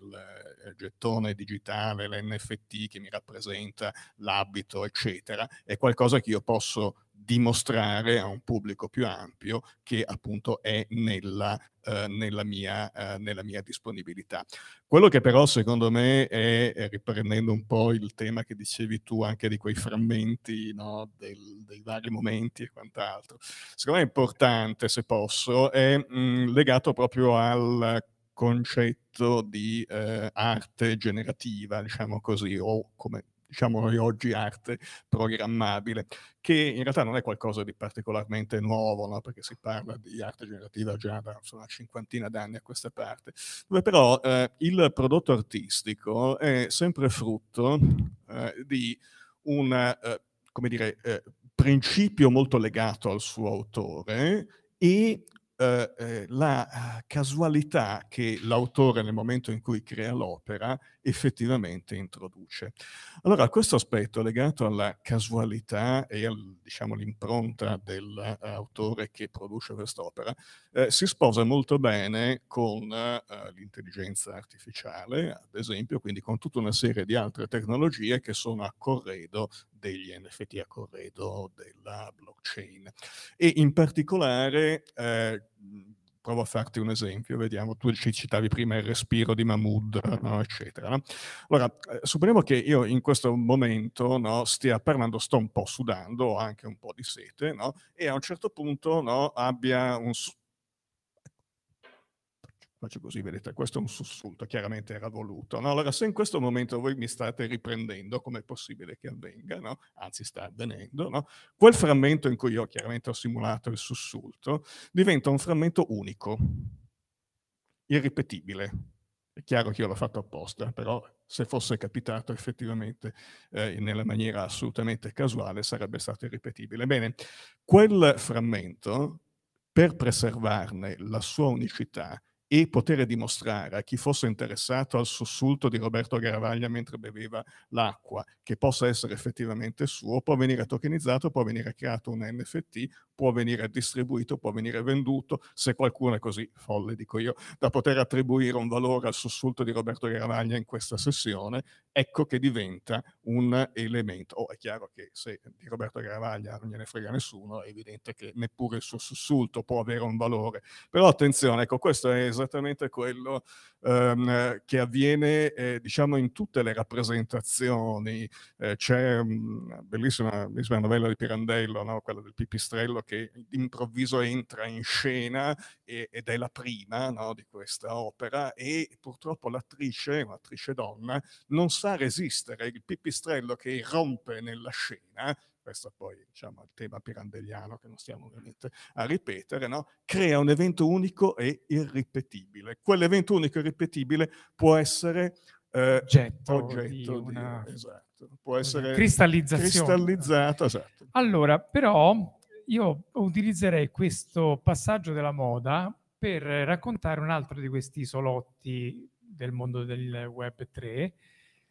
eh, gettone digitale, l'NFT che mi rappresenta, l'abito, eccetera, è qualcosa che io posso dimostrare a un pubblico più ampio che appunto è nella, eh, nella, mia, eh, nella, mia, disponibilità. Quello che però secondo me è, eh, riprendendo un po' il tema che dicevi tu anche di quei frammenti no, del, dei vari momenti e quant'altro, secondo me è importante se posso, è mh, mm, legato proprio al concetto di eh, arte generativa, diciamo così, o come diciamo noi oggi arte programmabile, che in realtà non è qualcosa di particolarmente nuovo, no? perché si parla di arte generativa già da una cinquantina d'anni a questa parte, dove però eh, il prodotto artistico è sempre frutto eh, di un, eh, come dire, eh, principio molto legato al suo autore e eh, eh la casualità che l'autore nel momento in cui crea l'opera effettivamente introduce. Allora, questo aspetto legato alla casualità e al, diciamo, all'impronta dell'autore eh, che produce quest'opera, eh, si sposa molto bene con eh, l'intelligenza artificiale, ad esempio, quindi con tutta una serie di altre tecnologie che sono a corredo degli NFT, a corredo della blockchain. E in particolare... Eh, provo a farti un esempio, vediamo, tu ci citavi prima il respiro di Mahmood, no, eccetera. No? Allora, eh, supponiamo che io in questo momento no, stia parlando, sto un po' sudando, ho anche un po' di sete, e a un certo punto abbia un faccio così, vedete, questo è un sussulto, chiaramente era voluto. No? Allora, se in questo momento voi mi state riprendendo, come è possibile che avvenga, no? anzi sta avvenendo, no? quel frammento in cui io chiaramente ho simulato il sussulto diventa un frammento unico, irripetibile. È chiaro che io l'ho fatto apposta, però se fosse capitato effettivamente eh, nella maniera assolutamente casuale sarebbe stato irripetibile. Bene, quel frammento, per preservarne la sua unicità, e potere dimostrare a chi fosse interessato al sussulto di Roberto Garavaglia mentre beveva l'acqua, che possa essere effettivamente suo, può venire tokenizzato, può venire creato un NFT può venire distribuito, può venire venduto, se qualcuno è così folle, dico io, da poter attribuire un valore al sussulto di Roberto Garavaglia in questa sessione, ecco che diventa un elemento. Oh, è chiaro che se di Roberto Garavaglia non gliene frega nessuno, è evidente che neppure il suo sussulto può avere un valore. Però attenzione, ecco, questo è esattamente quello ehm, che avviene, eh, diciamo, in tutte le rappresentazioni. Eh, c'è una mm, bellissima, bellissima novella di Pirandello, no? quella del pipistrello, che d'improvviso entra in scena e, ed è la prima no, di questa opera e purtroppo l'attrice, un'attrice donna, non sa resistere, il pipistrello che irrompe nella scena questo poi diciamo il tema pirandelliano che non stiamo ovviamente a ripetere, no? crea un evento unico e irripetibile. Quell'evento unico e irripetibile può essere eh, oggetto, oggetto di, di una... Esatto. Può essere cristallizzazione. cristallizzato, esatto. Allora, però io utilizzerei questo passaggio della moda per raccontare un altro di questi isolotti del mondo del web 3,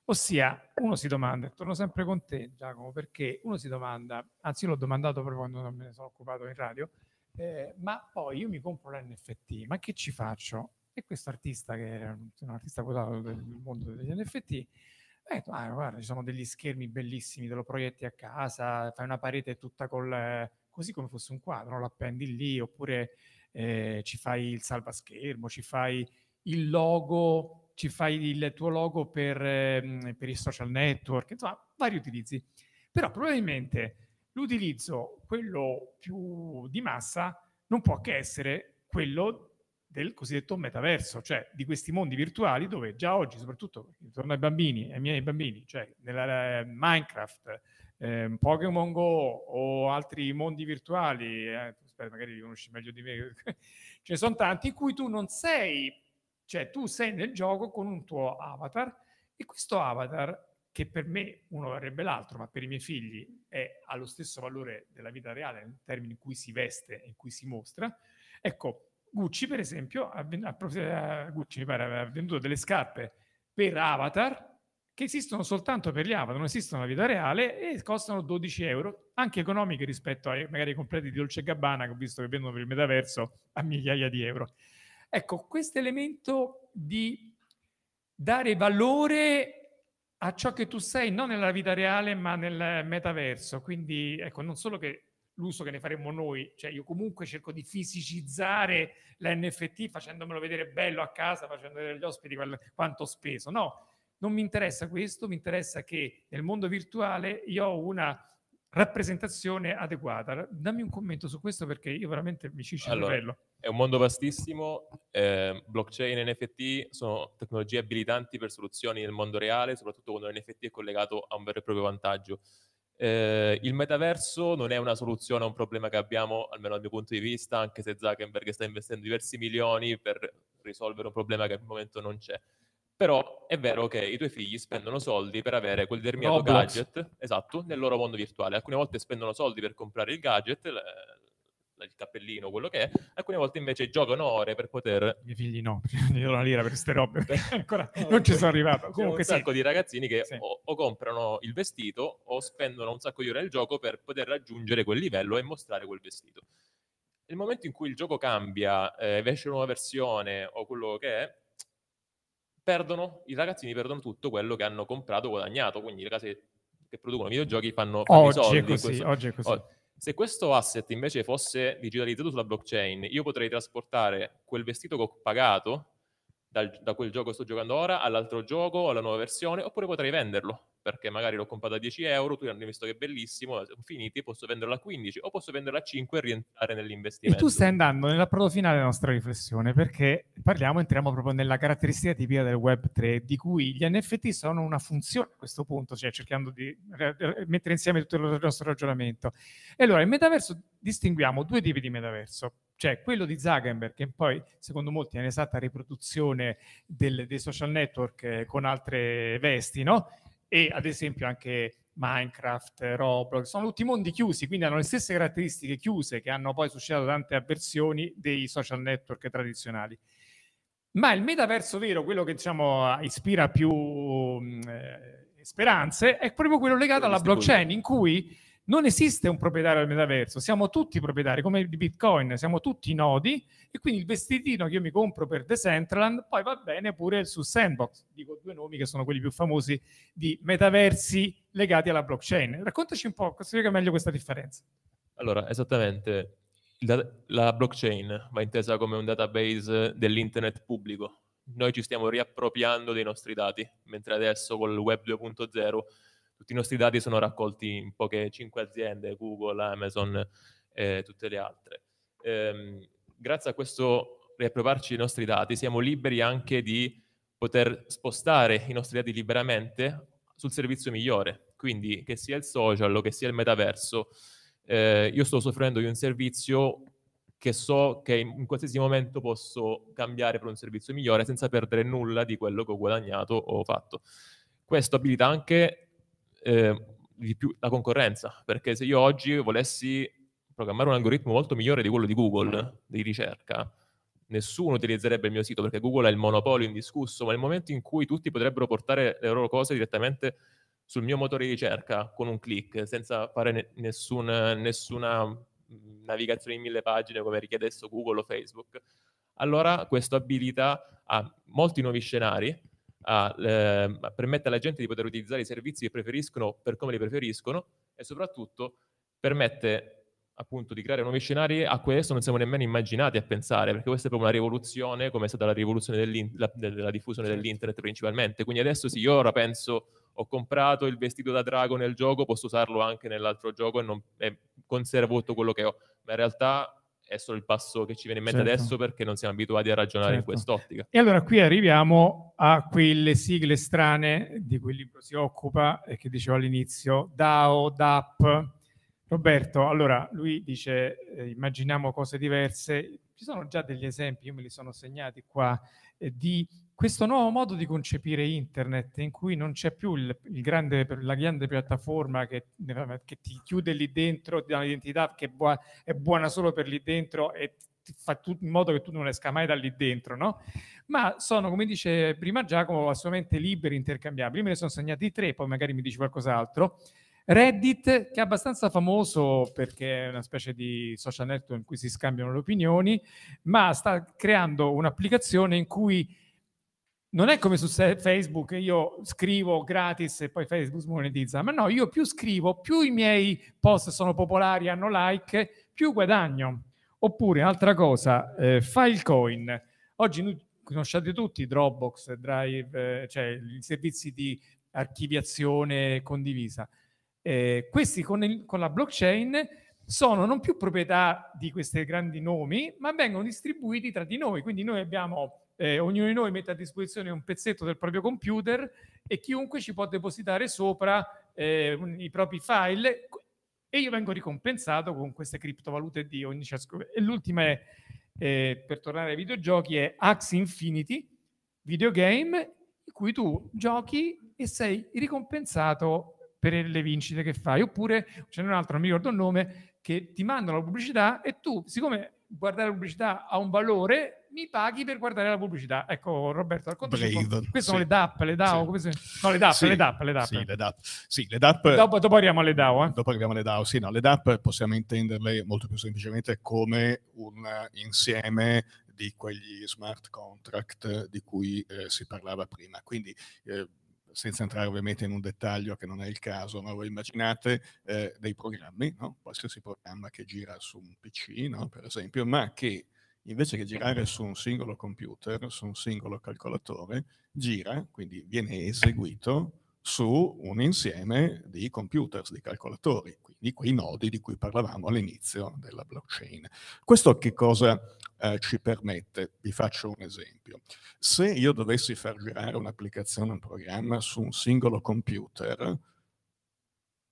ossia uno si domanda, torno sempre con te Giacomo, perché uno si domanda, anzi l'ho domandato proprio quando me ne sono occupato in radio, eh, ma poi io mi compro l'NFT, ma che ci faccio? E questo artista, che era un artista quotato del mondo degli NFT, ha detto, ah, guarda, ci sono degli schermi bellissimi, te lo proietti a casa, fai una parete tutta col, così come fosse un quadro, lo appendi lì, oppure eh, ci fai il salvaschermo, ci fai il logo, ci fai il tuo logo per, eh, per i social network, insomma, vari utilizzi. Però probabilmente l'utilizzo, quello più di massa, non può che essere quello del cosiddetto metaverso, cioè di questi mondi virtuali dove già oggi, soprattutto intorno ai bambini, ai miei bambini, cioè nella eh, Minecraft, eh, Pokémon Go o altri mondi virtuali, eh, spero magari li conosci meglio di me, ce ne sono tanti in cui tu non sei, cioè tu sei nel gioco con un tuo avatar e questo avatar che per me uno varrebbe l'altro, ma per i miei figli è allo stesso valore della vita reale in termini in cui si veste, in cui si mostra. Ecco, Gucci per esempio, ha, eh, Gucci mi pare, aveva venduto delle scarpe per avatar che esistono soltanto per gli avatar, non esistono nella vita reale e costano 12 euro, anche economiche rispetto ai magari completi di Dolce Gabbana che ho visto che vendono per il metaverso a migliaia di euro. Ecco, questo elemento di dare valore a ciò che tu sei, non nella vita reale, ma nel metaverso. Quindi, ecco, non solo che l'uso che ne faremo noi, cioè io comunque cerco di fisicizzare l'NFT facendomelo vedere bello a casa, facendo vedere agli ospiti quanto ho speso, no? Non mi interessa questo, mi interessa che nel mondo virtuale io ho una rappresentazione adeguata. Dammi un commento su questo perché io veramente mi ci allora, il È un mondo vastissimo, eh, blockchain e NFT sono tecnologie abilitanti per soluzioni nel mondo reale, soprattutto quando l'NFT è collegato a un vero e proprio vantaggio. Eh, il metaverso non è una soluzione a un problema che abbiamo, almeno dal mio punto di vista, anche se Zuckerberg sta investendo diversi milioni per risolvere un problema che al momento non c'è però è vero che i tuoi figli spendono soldi per avere quel determinato Roblox. gadget, esatto, nel loro mondo virtuale. Alcune volte spendono soldi per comprare il gadget, il cappellino, quello che è, alcune volte invece giocano ore per poter... I miei figli no, gli do una lira per queste robe, ancora non ci sono arrivato. Comunque un sacco di ragazzini che sì. o, o, comprano il vestito o spendono un sacco di ore nel gioco per poter raggiungere quel livello e mostrare quel vestito. Nel momento in cui il gioco cambia, eh, esce una nuova versione o quello che è, perdono, i ragazzini perdono tutto quello che hanno comprato, guadagnato, quindi le case che producono videogiochi fanno, fanno oggi soldi. È così, questo... Oggi è così. Oh, se questo asset invece fosse digitalizzato sulla blockchain, io potrei trasportare quel vestito che ho pagato dal, da quel gioco che sto giocando ora all'altro gioco, alla nuova versione, oppure potrei venderlo perché magari l'ho comprata a 10 euro, tu hai visto che è bellissimo, eh, finiti, posso venderla a 15 o posso venderla a 5 e rientrare nell'investimento. E tu stai andando nell'approdo finale della nostra riflessione, perché parliamo, entriamo proprio nella caratteristica tipica del Web3, di cui gli NFT sono una funzione a questo punto, cioè cercando di mettere insieme tutto il nostro ragionamento. E allora, il metaverso distinguiamo due tipi di metaverso cioè quello di Zuckerberg, che poi secondo molti è un'esatta riproduzione del, dei social network eh, con altre vesti, no? e ad esempio anche Minecraft, Roblox, sono tutti mondi chiusi, quindi hanno le stesse caratteristiche chiuse che hanno poi suscitato tante avversioni dei social network tradizionali. Ma il metaverso vero, quello che diciamo ispira più mm, eh, speranze, è proprio quello legato alla blockchain, in cui non esiste un proprietario del metaverso, siamo tutti proprietari, come di Bitcoin, siamo tutti nodi e quindi il vestitino che io mi compro per Decentraland poi va bene pure su Sandbox, dico due nomi che sono quelli più famosi di metaversi legati alla blockchain. Raccontaci un po', spiega meglio questa differenza. Allora, esattamente, la blockchain va intesa come un database dell'internet pubblico. Noi ci stiamo riappropriando dei nostri dati, mentre adesso con il web 2.0 tutti i nostri dati sono raccolti in poche cinque aziende, Google, Amazon e eh, tutte le altre. Ehm, grazie a questo riappropriarci i nostri dati siamo liberi anche di poter spostare i nostri dati liberamente sul servizio migliore, quindi che sia il social o che sia il metaverso, eh, io sto soffrendo di un servizio che so che in qualsiasi momento posso cambiare per un servizio migliore senza perdere nulla di quello che ho guadagnato o fatto. Questo abilita anche eh, di più la concorrenza, perché se io oggi volessi programmare un algoritmo molto migliore di quello di Google, mm. di ricerca, nessuno utilizzerebbe il mio sito perché Google ha il monopolio indiscusso, ma nel momento in cui tutti potrebbero portare le loro cose direttamente sul mio motore di ricerca con un click, senza fare ne- nessuna, nessuna mm, navigazione in mille pagine come richiede adesso Google o Facebook, allora questo abilita a molti nuovi scenari, a, eh, permette alla gente di poter utilizzare i servizi che preferiscono per come li preferiscono e soprattutto permette appunto di creare nuovi scenari a cui adesso non siamo nemmeno immaginati a pensare perché questa è proprio una rivoluzione come è stata la rivoluzione della, della diffusione certo. dell'internet principalmente quindi adesso sì io ora penso ho comprato il vestito da drago nel gioco posso usarlo anche nell'altro gioco e, non, e conservo tutto quello che ho ma in realtà è solo il passo che ci viene in mente certo. adesso perché non siamo abituati a ragionare certo. in quest'ottica. E allora qui arriviamo a quelle sigle strane di cui il libro si occupa e che dicevo all'inizio, DAO, DAP. Roberto, allora lui dice eh, immaginiamo cose diverse, ci sono già degli esempi, io me li sono segnati qua, eh, di questo nuovo modo di concepire internet in cui non c'è più il, il grande, la grande piattaforma che, che, ti chiude lì dentro ti dà un'identità che è buona solo per lì dentro e ti fa tutto in modo che tu non esca mai da lì dentro, no? Ma sono, come dice prima Giacomo, assolutamente liberi, intercambiabili. Me ne sono segnati tre, poi magari mi dici qualcos'altro. Reddit, che è abbastanza famoso perché è una specie di social network in cui si scambiano le opinioni, ma sta creando un'applicazione in cui non è come su Facebook, io scrivo gratis e poi Facebook monetizza, ma no, io più scrivo, più i miei post sono popolari, hanno like, più guadagno. Oppure, altra cosa, eh, Filecoin. Oggi noi conosciate tutti Dropbox, Drive, eh, cioè i servizi di archiviazione condivisa. Eh, questi con, il, con la blockchain sono non più proprietà di questi grandi nomi, ma vengono distribuiti tra di noi. Quindi noi abbiamo eh, ognuno di noi mette a disposizione un pezzetto del proprio computer e chiunque ci può depositare sopra eh, i propri file e io vengo ricompensato con queste criptovalute di ogni ciascuno. E l'ultima è, eh, per tornare ai videogiochi, è Axie Infinity, videogame in cui tu giochi e sei ricompensato per le vincite che fai. Oppure ce n'è un altro, non mi ricordo il nome, che ti mandano la pubblicità e tu, siccome guardare la pubblicità ha un valore, mi paghi per guardare la pubblicità. Ecco, Roberto, raccontaci. Brave, queste sì. sono le DAP, le DAO, sì. come si... no, le DAP, sì. le DAP, le DAP. Sì, le DAP. Sì, le DAP... Dopo, dopo, arriviamo alle DAO. Eh? Dopo arriviamo alle DAO, sì, no, le DAP possiamo intenderle molto più semplicemente come un insieme di quegli smart contract di cui eh, si parlava prima. Quindi... Eh, senza entrare ovviamente in un dettaglio che non è il caso, ma voi immaginate eh, dei programmi, no? qualsiasi programma che gira su un PC, no? per esempio, ma che invece che girare su un singolo computer, su un singolo calcolatore, gira, quindi viene eseguito su un insieme di computers, di calcolatori, quindi quei nodi di cui parlavamo all'inizio della blockchain. Questo che cosa eh, ci permette? Vi faccio un esempio. Se io dovessi far girare un'applicazione, un programma su un singolo computer,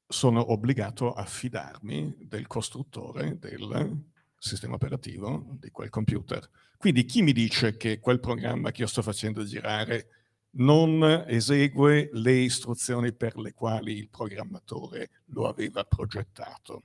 sono obbligato a fidarmi del costruttore del sistema operativo di quel computer. Quindi chi mi dice che quel programma che io sto facendo girare non esegue le istruzioni per le quali il programmatore lo aveva progettato.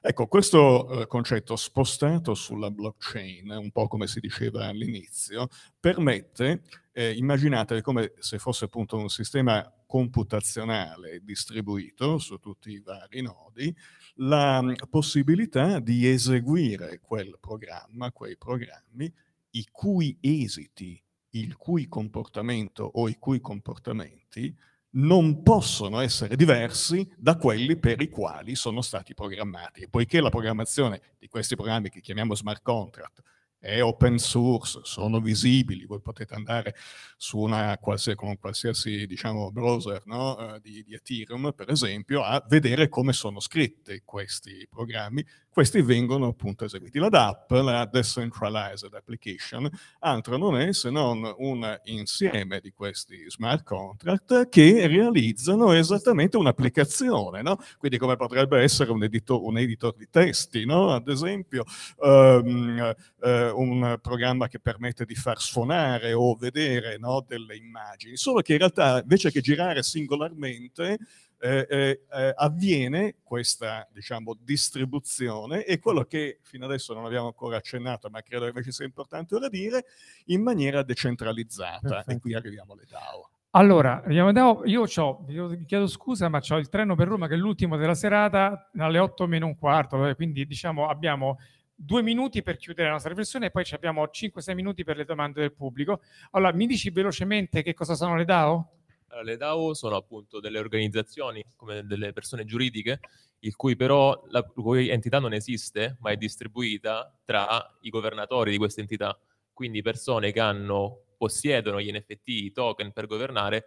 Ecco, questo eh, concetto spostato sulla blockchain, un po' come si diceva all'inizio, permette, eh, immaginate come se fosse appunto un sistema computazionale distribuito su tutti i vari nodi, la mm, possibilità di eseguire quel programma, quei programmi, i cui esiti il cui comportamento o i cui comportamenti non possono essere diversi da quelli per i quali sono stati programmati. E poiché la programmazione di questi programmi che chiamiamo smart contract è open source, sono visibili, voi potete andare su una qualsiasi, con qualsiasi diciamo, browser no? Eh, di, di, Ethereum, per esempio, a vedere come sono scritti questi programmi. Questi vengono appunto eseguiti. La DAP, la Decentralized Application, altro non è se non un insieme di questi smart contract che realizzano esattamente un'applicazione, no? quindi come potrebbe essere un editor, un editor di testi, no? ad esempio. Um, uh, un programma che permette di far suonare o vedere no, delle immagini, solo che in realtà invece che girare singolarmente eh, eh, eh, avviene questa diciamo, distribuzione e quello che fino adesso non abbiamo ancora accennato, ma credo che invece sia importante ora dire, in maniera decentralizzata. Perfetto. E qui arriviamo alle DAO. Allora, io ho, vi chiedo scusa, ma ho il treno per Roma che è l'ultimo della serata alle 8 meno un quarto, eh, quindi diciamo abbiamo due minuti per chiudere la nostra riflessione e poi abbiamo 5-6 minuti per le domande del pubblico. Allora, mi dici velocemente che cosa sono le DAO? Allora, le DAO sono appunto delle organizzazioni, come delle persone giuridiche, il cui però la cui entità non esiste, ma è distribuita tra i governatori di queste entità, quindi persone che hanno, possiedono gli NFT, i token per governare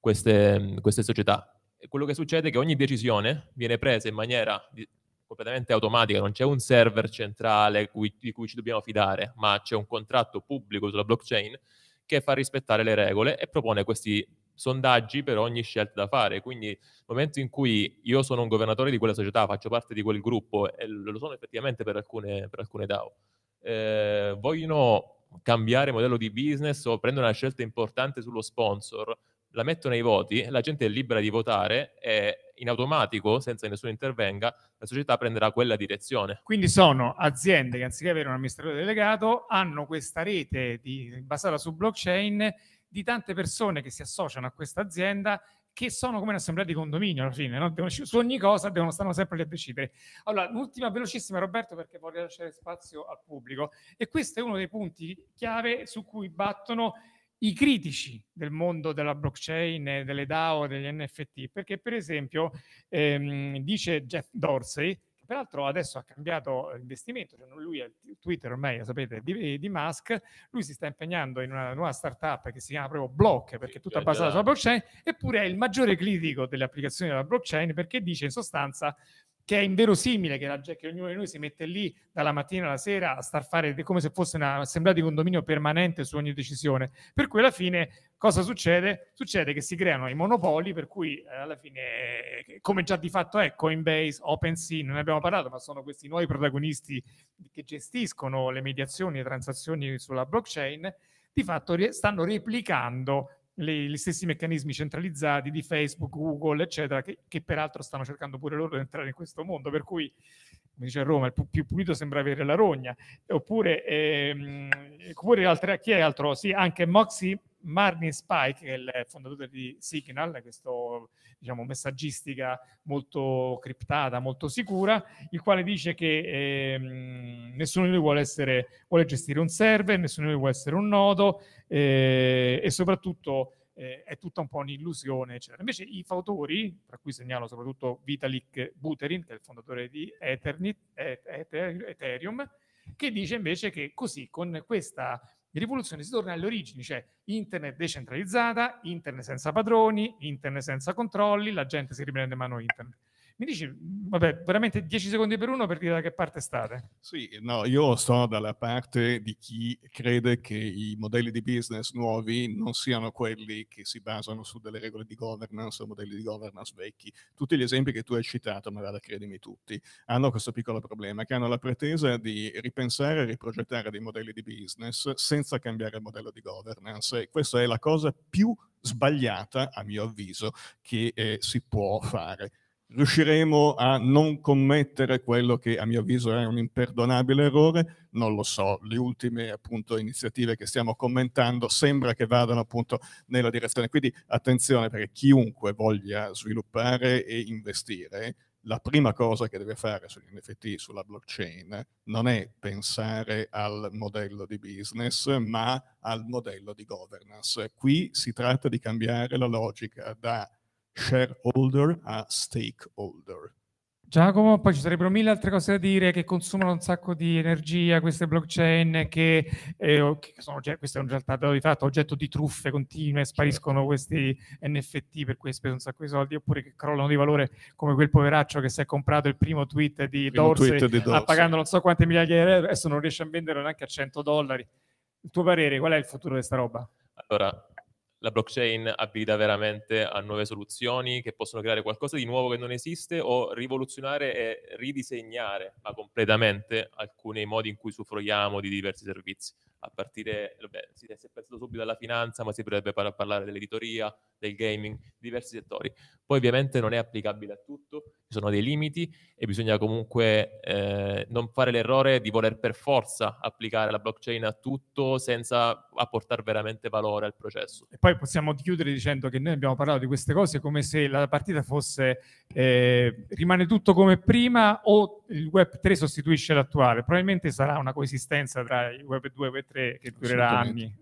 queste, queste società. E quello che succede è che ogni decisione viene presa in maniera completamente automatica, non c'è un server centrale cui, di cui ci dobbiamo fidare, ma c'è un contratto pubblico sulla blockchain che fa rispettare le regole e propone questi sondaggi per ogni scelta da fare. Quindi nel momento in cui io sono un governatore di quella società, faccio parte di quel gruppo e lo sono effettivamente per alcune, per alcune DAO, eh, vogliono cambiare modello di business o prendere una scelta importante sullo sponsor, la mettono ai voti, la gente è libera di votare e in automatico, senza che nessuno intervenga, la società prenderà quella direzione. Quindi sono aziende che anziché avere un amministratore delegato hanno questa rete di, basata su blockchain di tante persone che si associano a questa azienda che sono come un'assemblea di condominio alla fine, no? devono, su ogni cosa devono, stare sempre lì a decidere. Allora, l'ultima velocissima Roberto perché voglio lasciare spazio al pubblico e questo è uno dei punti chiave su cui battono i critici del mondo della blockchain, delle DAO, degli NFT, perché per esempio ehm, dice Jeff Dorsey, che peraltro adesso ha cambiato investimento, cioè lui è il Twitter ormai, lo sapete, di, di, Musk, lui si sta impegnando in una nuova startup che si chiama proprio Block, perché è tutta già, basata sulla blockchain, eppure è il maggiore critico delle applicazioni della blockchain perché dice in sostanza che è inverosimile che, la, che ognuno di noi si mette lì dalla mattina alla sera a star fare come se fosse un'assemblea di condominio permanente su ogni decisione. Per cui alla fine cosa succede? Succede che si creano i monopoli, per cui eh, alla fine, eh, come già di fatto è Coinbase, OpenSea, non ne abbiamo parlato, ma sono questi nuovi protagonisti che gestiscono le mediazioni e transazioni sulla blockchain, di fatto stanno replicando le, gli stessi meccanismi centralizzati di Facebook, Google, eccetera, che, che, peraltro stanno cercando pure loro di entrare in questo mondo, per cui, come dice a Roma, il più pulito sembra avere la rogna. Oppure, ehm, oppure altre, chi è altro? Sì, anche Moxie Martin Spike, che è il fondatore di Signal, questa diciamo, messaggistica molto criptata, molto sicura, il quale dice che eh, nessuno di noi vuole, essere, vuole, gestire un server, nessuno di noi vuole essere un nodo eh, e soprattutto eh, è tutta un po' un'illusione. Eccetera. Invece i fautori, tra cui segnalo soprattutto Vitalik Buterin, che è il fondatore di Eternit, Ethereum, che dice invece che così, con questa in rivoluzione si torna alle origini, cioè internet decentralizzata, internet senza padroni, internet senza controlli, la gente si riprende in mano internet. Mi dici, vabbè, veramente 10 secondi per uno per dire da che parte state? Sì, no, io sto dalla parte di chi crede che i modelli di business nuovi non siano quelli che si basano su delle regole di governance o modelli di governance vecchi. Tutti gli esempi che tu hai citato, ma vada, credimi tutti, hanno questo piccolo problema, che hanno la pretesa di ripensare e riprogettare dei modelli di business senza cambiare il modello di governance. E questa è la cosa più sbagliata, a mio avviso, che eh, si può fare riusciremo a non commettere quello che a mio avviso è un imperdonabile errore, non lo so, le ultime appunto, iniziative che stiamo commentando sembra che vadano appunto nella direzione, quindi attenzione perché chiunque voglia sviluppare e investire, la prima cosa che deve fare sugli NFT, sulla blockchain, non è pensare al modello di business, ma al modello di governance. Qui si tratta di cambiare la logica da shareholder a stakeholder. Giacomo, poi ci sarebbero mille altre cose da dire che consumano un sacco di energia, queste blockchain che, eh, che sono, questo è un realtà di fatto, oggetto di truffe continue, spariscono certo. questi NFT per cui speso un sacco di soldi, oppure che crollano di valore come quel poveraccio che si è comprato il primo tweet di Dorsey, pagando non so quante migliaia di euro, adesso non riesce a venderlo neanche a 100 dollari. Il tuo parere, qual è il futuro di questa roba? Allora, la blockchain abilita veramente a nuove soluzioni che possono creare qualcosa di nuovo che non esiste o rivoluzionare e ridisegnare ma completamente alcuni modi in cui usufruiamo di diversi servizi a partire, vabbè, si è pensato subito alla finanza, ma si potrebbe par- parlare dell'editoria, del gaming, diversi settori. Poi ovviamente non è applicabile a tutto, ci sono dei limiti e bisogna comunque eh, non fare l'errore di voler per forza applicare la blockchain a tutto senza apportare veramente valore al processo. E poi possiamo chiudere dicendo che noi abbiamo parlato di queste cose come se la partita fosse eh, rimane tutto come prima o il Web 3 sostituisce l'attuale. Probabilmente sarà una coesistenza tra il Web 2 e il Web 3 tre che durerà anni.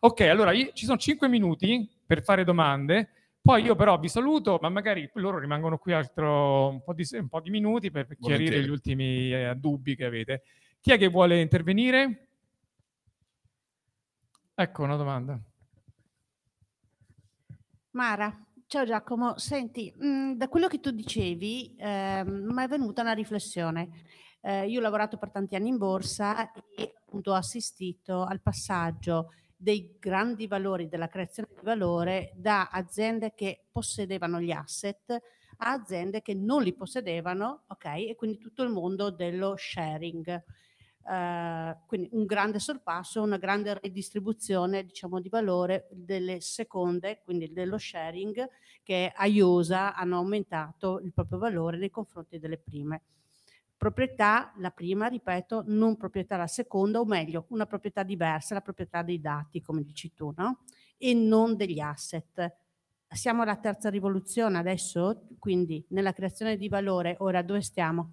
Ok, allora io, ci sono cinque minuti per fare domande. Poi io però vi saluto, ma magari loro rimangono qui altro un po' di, un po di minuti per Volentieri. chiarire gli ultimi eh, dubbi che avete. Chi è che vuole intervenire? Ecco una domanda. Mara, ciao Giacomo, senti, mh, mm, da quello che tu dicevi, eh, mi è venuta una riflessione. Eh, io ho lavorato per tanti anni in borsa e appunto ho assistito al passaggio dei grandi valori, della creazione di valore da aziende che possedevano gli asset a aziende che non li possedevano, ok? E quindi tutto il mondo dello sharing. Eh, quindi un grande sorpasso, una grande ridistribuzione diciamo, di valore delle seconde, quindi dello sharing, che a IOSA hanno aumentato il proprio valore nei confronti delle prime proprietà, la prima, ripeto, non proprietà la seconda, o meglio, una proprietà diversa, la proprietà dei dati, come dici tu, no? E non degli asset. Siamo alla terza rivoluzione adesso, quindi nella creazione di valore, ora dove stiamo?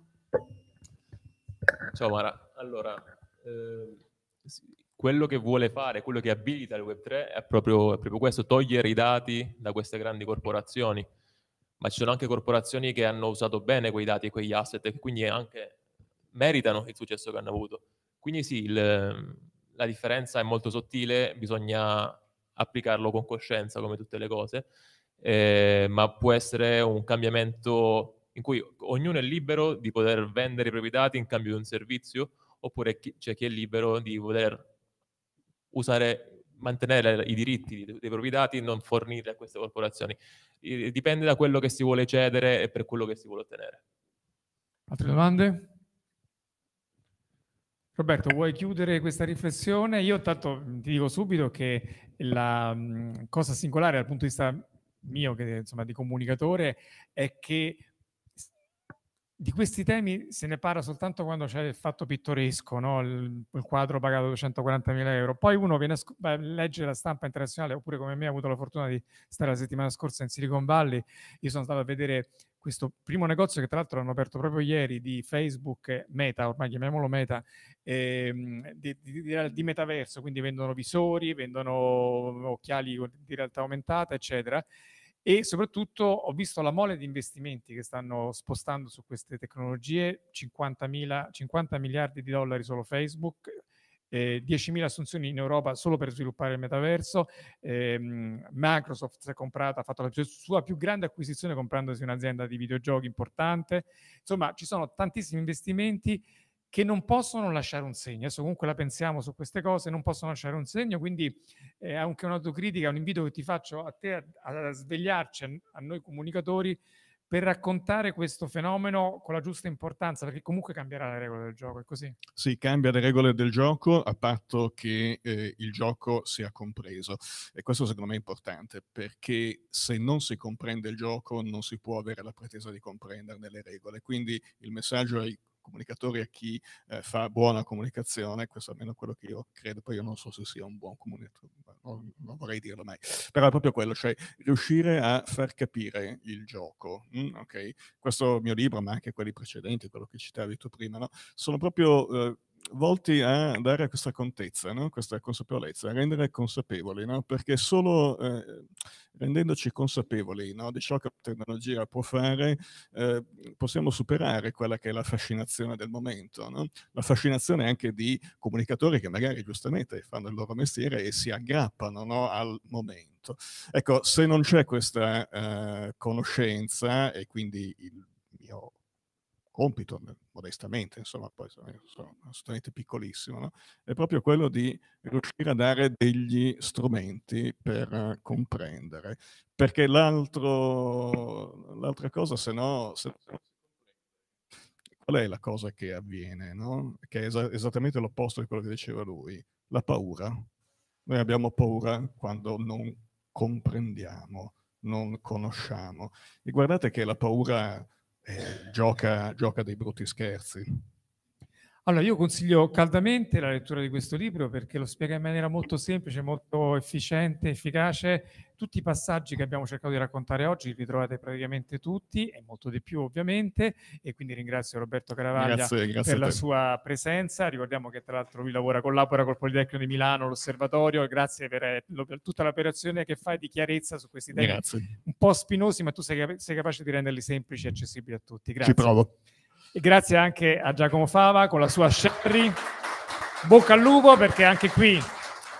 Ciao Mara, allora, eh, quello che vuole fare, quello che abilita il Web3 è proprio, è proprio questo, togliere i dati da queste grandi corporazioni ma ci sono anche corporazioni che hanno usato bene quei dati e quegli asset e quindi anche meritano il successo che hanno avuto. Quindi sì, il, la differenza è molto sottile, bisogna applicarlo con coscienza come tutte le cose, eh, ma può essere un cambiamento in cui ognuno è libero di poter vendere i propri dati in cambio di un servizio, oppure chi, c'è chi è libero di poter usare mantenere i diritti dei propri dati e non fornire a queste corporazioni. Dipende da quello che si vuole cedere e per quello che si vuole ottenere. Altre domande? Roberto, vuoi chiudere questa riflessione? Io intanto ti dico subito che la cosa singolare dal punto di vista mio, che, insomma, di comunicatore, è che di questi temi se ne parla soltanto quando c'è il fatto pittoresco, no? il, il, quadro pagato 240.000 euro. Poi uno viene a, leggere la stampa internazionale, oppure come me ha avuto la fortuna di stare la settimana scorsa in Silicon Valley, io sono stato a vedere questo primo negozio che tra l'altro hanno aperto proprio ieri di Facebook Meta, ormai chiamiamolo Meta, ehm, di, di, di, metaverso, quindi vendono visori, vendono occhiali di realtà aumentata, eccetera e soprattutto ho visto la mole di investimenti che stanno spostando su queste tecnologie, 50, mila, 50 miliardi di dollari solo Facebook, eh, 10.000 assunzioni in Europa solo per sviluppare il metaverso, eh, Microsoft si è comprata, ha fatto la sua più grande acquisizione comprandosi un'azienda di videogiochi importante, insomma ci sono tantissimi investimenti che non possono lasciare un segno. Adesso comunque la pensiamo su queste cose, non possono lasciare un segno, quindi è eh, anche un'autocritica, un invito che ti faccio a te a, a svegliarci, a, a noi comunicatori, per raccontare questo fenomeno con la giusta importanza, perché comunque cambierà le regole del gioco, è così? Sì, cambia le regole del gioco a patto che eh, il gioco sia compreso. E questo secondo me è importante, perché se non si comprende il gioco non si può avere la pretesa di comprenderne le regole. Quindi il messaggio è comunicatori a chi eh, fa buona comunicazione, questo è almeno quello che io credo, poi io non so se sia un buon comunicatore, non, non vorrei dirlo mai, però è proprio quello, cioè riuscire a far capire il gioco, mm, okay? Questo mio libro, ma anche quelli precedenti, quello che citavi tu prima, no? sono proprio... Eh, volti a dare questa contezza, no? questa consapevolezza, a rendere consapevoli, no? perché solo eh, rendendoci consapevoli no? di ciò che la tecnologia può fare, eh, possiamo superare quella che è la fascinazione del momento, la fascinazione anche di comunicatori che magari giustamente fanno il loro mestiere e si aggrappano al momento. Ecco, se non c'è questa eh, conoscenza e quindi il mio compito, eh, modestamente, insomma, poi sono assolutamente piccolissimo, no? è proprio quello di riuscire a dare degli strumenti per eh, comprendere, perché l'altro, l'altra cosa, se no, se, qual è la cosa che avviene, no? che è es esattamente l'opposto di quello che diceva lui, la paura. Noi abbiamo paura quando non comprendiamo, non conosciamo. E guardate che la paura eh, gioca, gioca dei brutti scherzi. Allora, io consiglio caldamente la lettura di questo libro perché lo spiega in maniera molto semplice, molto efficiente, efficace. Tutti i passaggi che abbiamo cercato di raccontare oggi li trovate praticamente tutti e molto di più ovviamente e quindi ringrazio Roberto Caravaglia grazie, grazie per la sua presenza. Ricordiamo che tra l'altro lui lavora, collabora col Politecnico di Milano, l'Osservatorio. Grazie per, eh, per tutta l'operazione che fai di chiarezza su questi temi grazie. un po' spinosi ma tu sei, sei, capace di renderli semplici e accessibili a tutti. Grazie. Ci provo. E grazie anche a Giacomo Fava con la sua Sherry. Bocca al lupo perché anche qui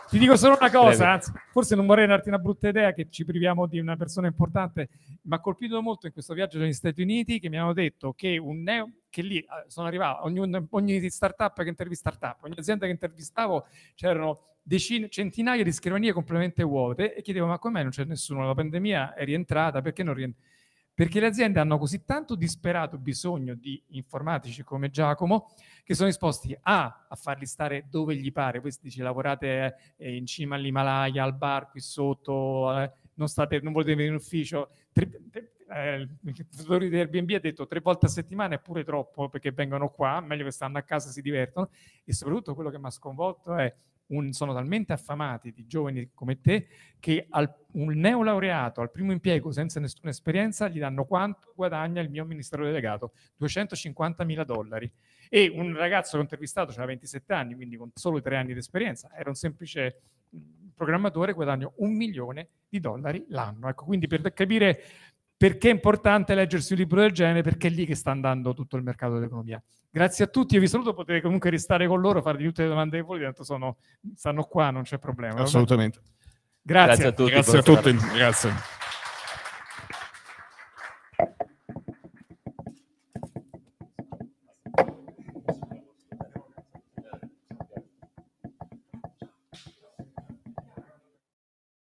ti dico solo una cosa, anzi, forse non vorrei darti una brutta idea che ci priviamo di una persona importante, ma ha colpito molto in questo viaggio negli Stati Uniti che mi hanno detto che un neo che lì ah, sono arrivato, ogni, ogni startup che intervista startup, ogni azienda che intervistavo c'erano decine, centinaia di scrivanie completamente vuote e chiedevo ma come mai non c'è nessuno, la pandemia è rientrata, perché non rientra? perché le aziende hanno così tanto disperato bisogno di informatici come Giacomo che sono disposti a, a farli stare dove gli pare. Questi dice lavorate eh, in cima all'Himalaya, al bar qui sotto, eh, non, state, non volete venire in ufficio. Tre, eh, il futuro di Airbnb ha detto tre volte a settimana è pure troppo perché vengono qua, meglio che stanno a casa si divertono. E soprattutto quello che mi ha sconvolto è un, sono talmente affamati di giovani come te che al, un neolaureato al primo impiego senza nessuna esperienza gli danno quanto guadagna il mio ministero delegato, 250 mila dollari. E un ragazzo che ho intervistato aveva 27 anni, quindi con solo tre anni di esperienza, era un semplice programmatore, guadagno un milione di dollari l'anno. Ecco, quindi per capire perché è importante leggersi un libro del genere? Perché è lì che sta andando tutto il mercato dell'economia. Grazie a tutti, io vi saluto, potete comunque restare con loro, farvi tutte le domande che volete, tanto sono, stanno qua, non c'è problema. Assolutamente. Grazie. Grazie a tutti. Grazie a tutti. Grazie.